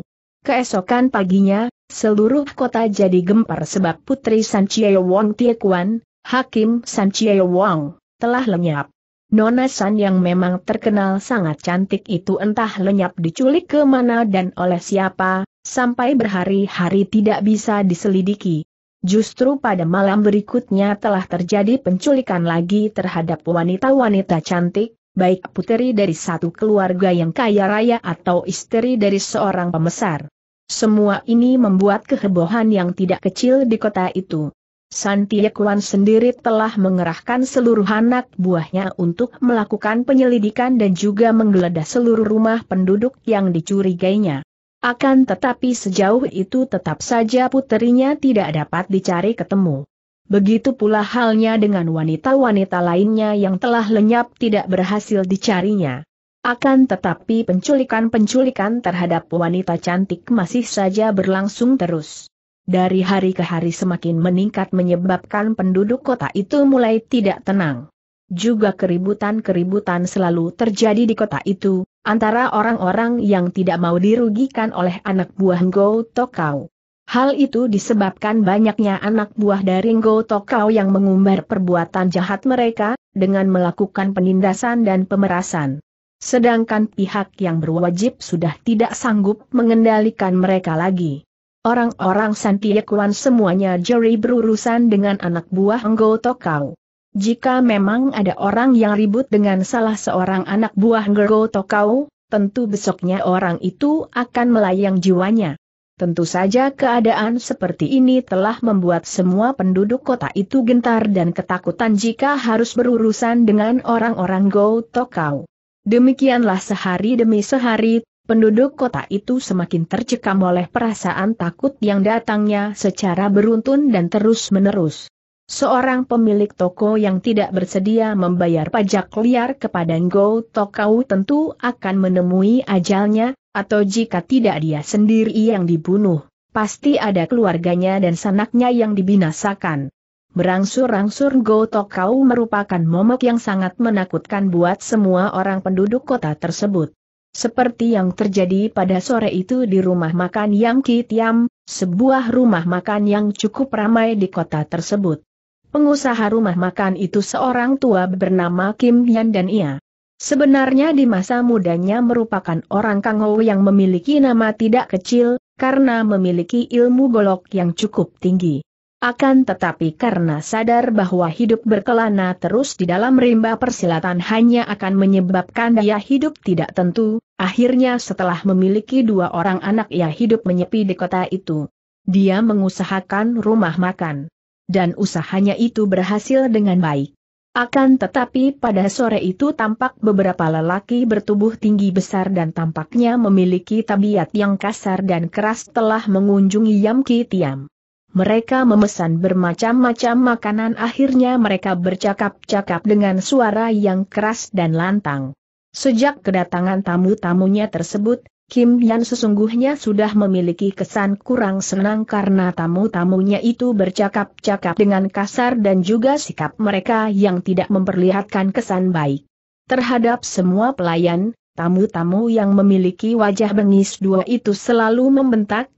Keesokan paginya, Seluruh kota jadi gempar sebab putri San Chie Wong Kuan, Hakim San Wong, telah lenyap. Nona San yang memang terkenal sangat cantik itu entah lenyap diculik ke mana dan oleh siapa, sampai berhari-hari tidak bisa diselidiki. Justru pada malam berikutnya telah terjadi penculikan lagi terhadap wanita-wanita cantik, baik putri dari satu keluarga yang kaya raya atau istri dari seorang pemesar. Semua ini membuat kehebohan yang tidak kecil di kota itu. Santie sendiri telah mengerahkan seluruh anak buahnya untuk melakukan penyelidikan dan juga menggeledah seluruh rumah penduduk yang dicurigainya. Akan tetapi sejauh itu tetap saja puterinya tidak dapat dicari ketemu. Begitu pula halnya dengan wanita-wanita lainnya yang telah lenyap tidak berhasil dicarinya. Akan tetapi penculikan-penculikan terhadap wanita cantik masih saja berlangsung terus. Dari hari ke hari semakin meningkat menyebabkan penduduk kota itu mulai tidak tenang. Juga keributan-keributan selalu terjadi di kota itu, antara orang-orang yang tidak mau dirugikan oleh anak buah Ngo Tokau. Hal itu disebabkan banyaknya anak buah dari Ngo Tokau yang mengumbar perbuatan jahat mereka, dengan melakukan penindasan dan pemerasan sedangkan pihak yang berwajib sudah tidak sanggup mengendalikan mereka lagi. Orang-orang Santiekuan semuanya jeri berurusan dengan anak buah nggo tokau. Jika memang ada orang yang ribut dengan salah seorang anak buah nggo tokau, tentu besoknya orang itu akan melayang jiwanya. Tentu saja keadaan seperti ini telah membuat semua penduduk kota itu gentar dan ketakutan jika harus berurusan dengan orang-orang Go Tokau. Demikianlah sehari demi sehari, penduduk kota itu semakin tercekam oleh perasaan takut yang datangnya secara beruntun dan terus-menerus. Seorang pemilik toko yang tidak bersedia membayar pajak liar kepada Ngo Tokau tentu akan menemui ajalnya, atau jika tidak dia sendiri yang dibunuh pasti ada keluarganya dan sanaknya yang dibinasakan. Berangsur-angsur Gotok Kau merupakan momok yang sangat menakutkan buat semua orang penduduk kota tersebut. Seperti yang terjadi pada sore itu di rumah makan Yang Kitiam, sebuah rumah makan yang cukup ramai di kota tersebut. Pengusaha rumah makan itu seorang tua bernama Kim Yan dan Ia. Sebenarnya di masa mudanya merupakan orang Ho yang memiliki nama tidak kecil, karena memiliki ilmu golok yang cukup tinggi. Akan tetapi karena sadar bahwa hidup berkelana terus di dalam rimba persilatan hanya akan menyebabkan dia hidup tidak tentu, akhirnya setelah memiliki dua orang anak ia hidup menyepi di kota itu. Dia mengusahakan rumah makan. Dan usahanya itu berhasil dengan baik. Akan tetapi pada sore itu tampak beberapa lelaki bertubuh tinggi besar dan tampaknya memiliki tabiat yang kasar dan keras telah mengunjungi Yamki Tiam. Mereka memesan bermacam-macam makanan akhirnya mereka bercakap-cakap dengan suara yang keras dan lantang. Sejak kedatangan tamu-tamunya tersebut, Kim Yan sesungguhnya sudah memiliki kesan kurang senang karena tamu-tamunya itu bercakap-cakap dengan kasar dan juga sikap mereka yang tidak memperlihatkan kesan baik. Terhadap semua pelayan, tamu-tamu yang memiliki wajah bengis dua itu selalu membentak,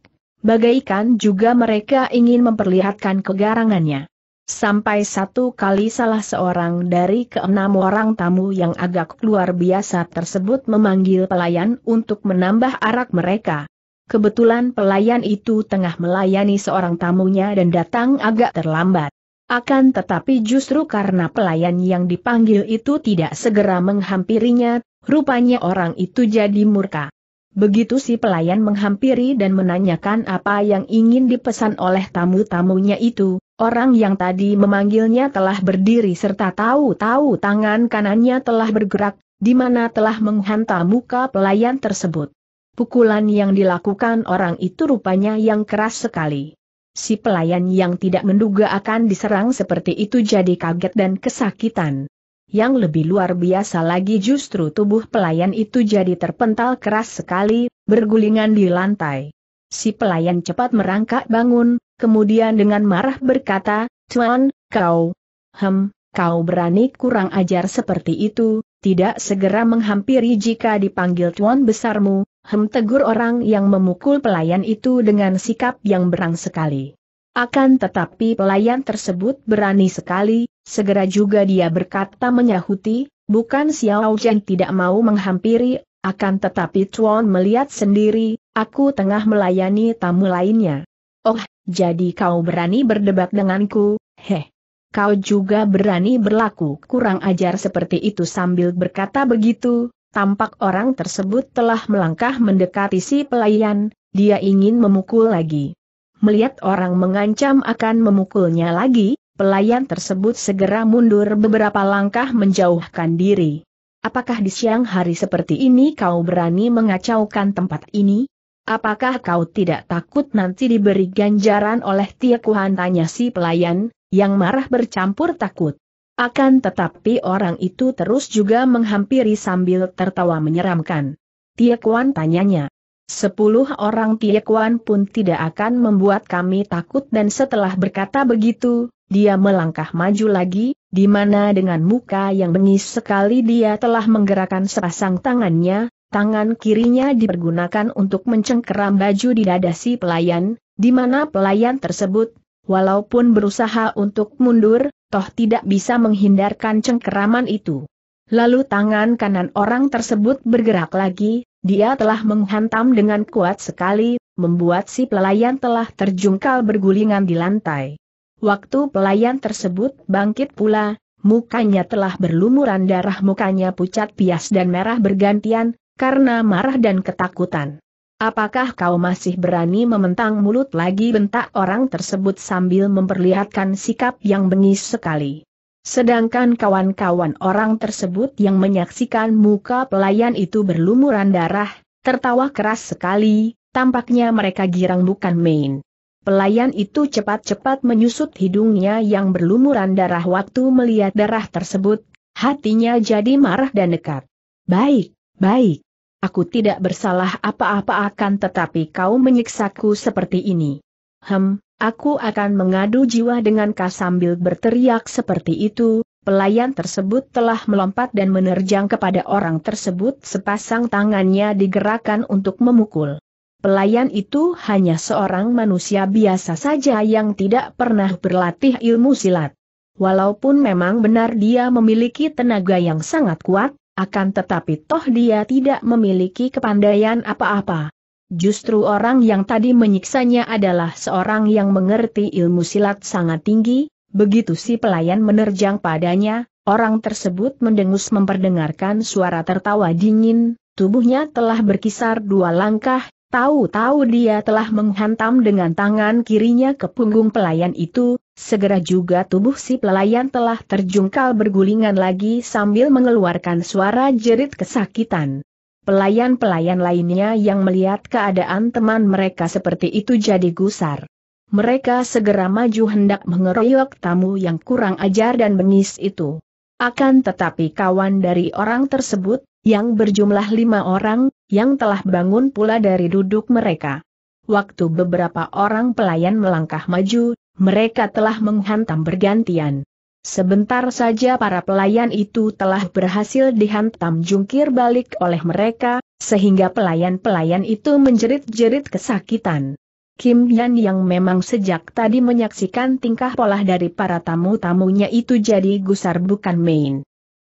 bagaikan juga mereka ingin memperlihatkan kegarangannya. Sampai satu kali salah seorang dari keenam orang tamu yang agak luar biasa tersebut memanggil pelayan untuk menambah arak mereka. Kebetulan pelayan itu tengah melayani seorang tamunya dan datang agak terlambat. Akan tetapi justru karena pelayan yang dipanggil itu tidak segera menghampirinya, rupanya orang itu jadi murka. Begitu si pelayan menghampiri dan menanyakan apa yang ingin dipesan oleh tamu-tamunya itu, orang yang tadi memanggilnya telah berdiri serta tahu-tahu tangan kanannya telah bergerak, di mana telah menghantam muka pelayan tersebut. Pukulan yang dilakukan orang itu rupanya yang keras sekali. Si pelayan yang tidak menduga akan diserang seperti itu jadi kaget dan kesakitan. Yang lebih luar biasa lagi justru tubuh pelayan itu jadi terpental keras sekali, bergulingan di lantai. Si pelayan cepat merangkak bangun, kemudian dengan marah berkata, Tuan, kau, hem, kau berani kurang ajar seperti itu, tidak segera menghampiri jika dipanggil Tuan besarmu, hem tegur orang yang memukul pelayan itu dengan sikap yang berang sekali. Akan tetapi pelayan tersebut berani sekali, Segera juga dia berkata menyahuti, bukan Xiao Zhen tidak mau menghampiri, akan tetapi Chuan melihat sendiri, aku tengah melayani tamu lainnya. Oh, jadi kau berani berdebat denganku, heh. Kau juga berani berlaku kurang ajar seperti itu sambil berkata begitu, tampak orang tersebut telah melangkah mendekati si pelayan, dia ingin memukul lagi. Melihat orang mengancam akan memukulnya lagi, pelayan tersebut segera mundur beberapa langkah menjauhkan diri. Apakah di siang hari seperti ini kau berani mengacaukan tempat ini? Apakah kau tidak takut nanti diberi ganjaran oleh Tiakuhan tanya si pelayan, yang marah bercampur takut. Akan tetapi orang itu terus juga menghampiri sambil tertawa menyeramkan. Tiekuan tanyanya. Sepuluh orang Tiekuan pun tidak akan membuat kami takut dan setelah berkata begitu, dia melangkah maju lagi, di mana dengan muka yang bengis sekali dia telah menggerakkan sepasang tangannya, tangan kirinya dipergunakan untuk mencengkeram baju di dada si pelayan, di mana pelayan tersebut, walaupun berusaha untuk mundur, toh tidak bisa menghindarkan cengkeraman itu. Lalu tangan kanan orang tersebut bergerak lagi, dia telah menghantam dengan kuat sekali, membuat si pelayan telah terjungkal bergulingan di lantai. Waktu pelayan tersebut bangkit pula, mukanya telah berlumuran darah mukanya pucat pias dan merah bergantian, karena marah dan ketakutan. Apakah kau masih berani mementang mulut lagi bentak orang tersebut sambil memperlihatkan sikap yang bengis sekali. Sedangkan kawan-kawan orang tersebut yang menyaksikan muka pelayan itu berlumuran darah, tertawa keras sekali, tampaknya mereka girang bukan main. Pelayan itu cepat-cepat menyusut hidungnya yang berlumuran darah waktu melihat darah tersebut, hatinya jadi marah dan dekat. Baik, baik. Aku tidak bersalah apa-apa akan tetapi kau menyiksaku seperti ini. Hem, aku akan mengadu jiwa dengan kau sambil berteriak seperti itu, pelayan tersebut telah melompat dan menerjang kepada orang tersebut sepasang tangannya digerakkan untuk memukul. Pelayan itu hanya seorang manusia biasa saja yang tidak pernah berlatih ilmu silat. Walaupun memang benar dia memiliki tenaga yang sangat kuat, akan tetapi toh dia tidak memiliki kepandaian apa-apa. Justru orang yang tadi menyiksanya adalah seorang yang mengerti ilmu silat sangat tinggi, begitu si pelayan menerjang padanya, orang tersebut mendengus memperdengarkan suara tertawa dingin, tubuhnya telah berkisar dua langkah, Tahu-tahu dia telah menghantam dengan tangan kirinya ke punggung pelayan itu, segera juga tubuh si pelayan telah terjungkal bergulingan lagi sambil mengeluarkan suara jerit kesakitan. Pelayan-pelayan lainnya yang melihat keadaan teman mereka seperti itu jadi gusar. Mereka segera maju hendak mengeroyok tamu yang kurang ajar dan bengis itu. Akan tetapi kawan dari orang tersebut, yang berjumlah lima orang, yang telah bangun pula dari duduk mereka. Waktu beberapa orang pelayan melangkah maju, mereka telah menghantam bergantian. Sebentar saja para pelayan itu telah berhasil dihantam jungkir balik oleh mereka, sehingga pelayan-pelayan itu menjerit-jerit kesakitan. Kim Yan yang memang sejak tadi menyaksikan tingkah polah dari para tamu-tamunya itu jadi gusar bukan main.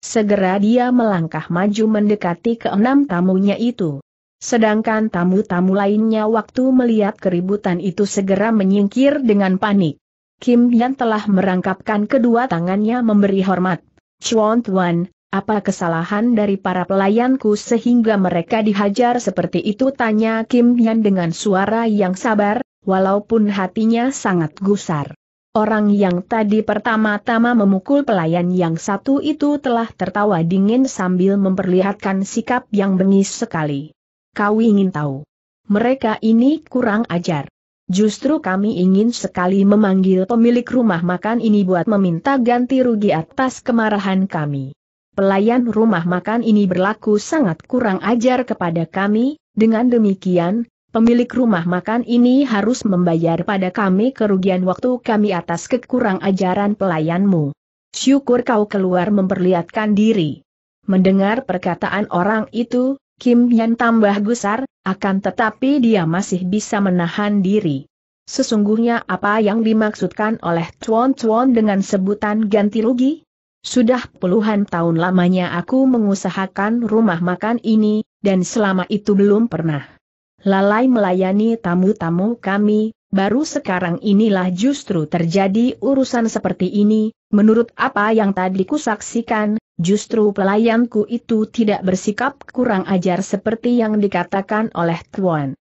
Segera dia melangkah maju mendekati keenam tamunya itu. Sedangkan tamu-tamu lainnya waktu melihat keributan itu segera menyingkir dengan panik. Kim Yan telah merangkapkan kedua tangannya memberi hormat. Chuan Tuan, apa kesalahan dari para pelayanku sehingga mereka dihajar seperti itu tanya Kim Yan dengan suara yang sabar, walaupun hatinya sangat gusar. Orang yang tadi pertama-tama memukul pelayan yang satu itu telah tertawa dingin sambil memperlihatkan sikap yang bengis sekali. Kau ingin tahu? Mereka ini kurang ajar. Justru kami ingin sekali memanggil pemilik rumah makan ini buat meminta ganti rugi atas kemarahan kami. Pelayan rumah makan ini berlaku sangat kurang ajar kepada kami, dengan demikian, Pemilik rumah makan ini harus membayar pada kami kerugian waktu kami atas kekurang ajaran pelayanmu. Syukur kau keluar memperlihatkan diri. Mendengar perkataan orang itu, Kim Yan tambah gusar, akan tetapi dia masih bisa menahan diri. Sesungguhnya apa yang dimaksudkan oleh Chuan Chuan dengan sebutan ganti rugi? Sudah puluhan tahun lamanya aku mengusahakan rumah makan ini, dan selama itu belum pernah lalai melayani tamu-tamu kami, baru sekarang inilah justru terjadi urusan seperti ini, menurut apa yang tadi kusaksikan, justru pelayanku itu tidak bersikap kurang ajar seperti yang dikatakan oleh Tuan.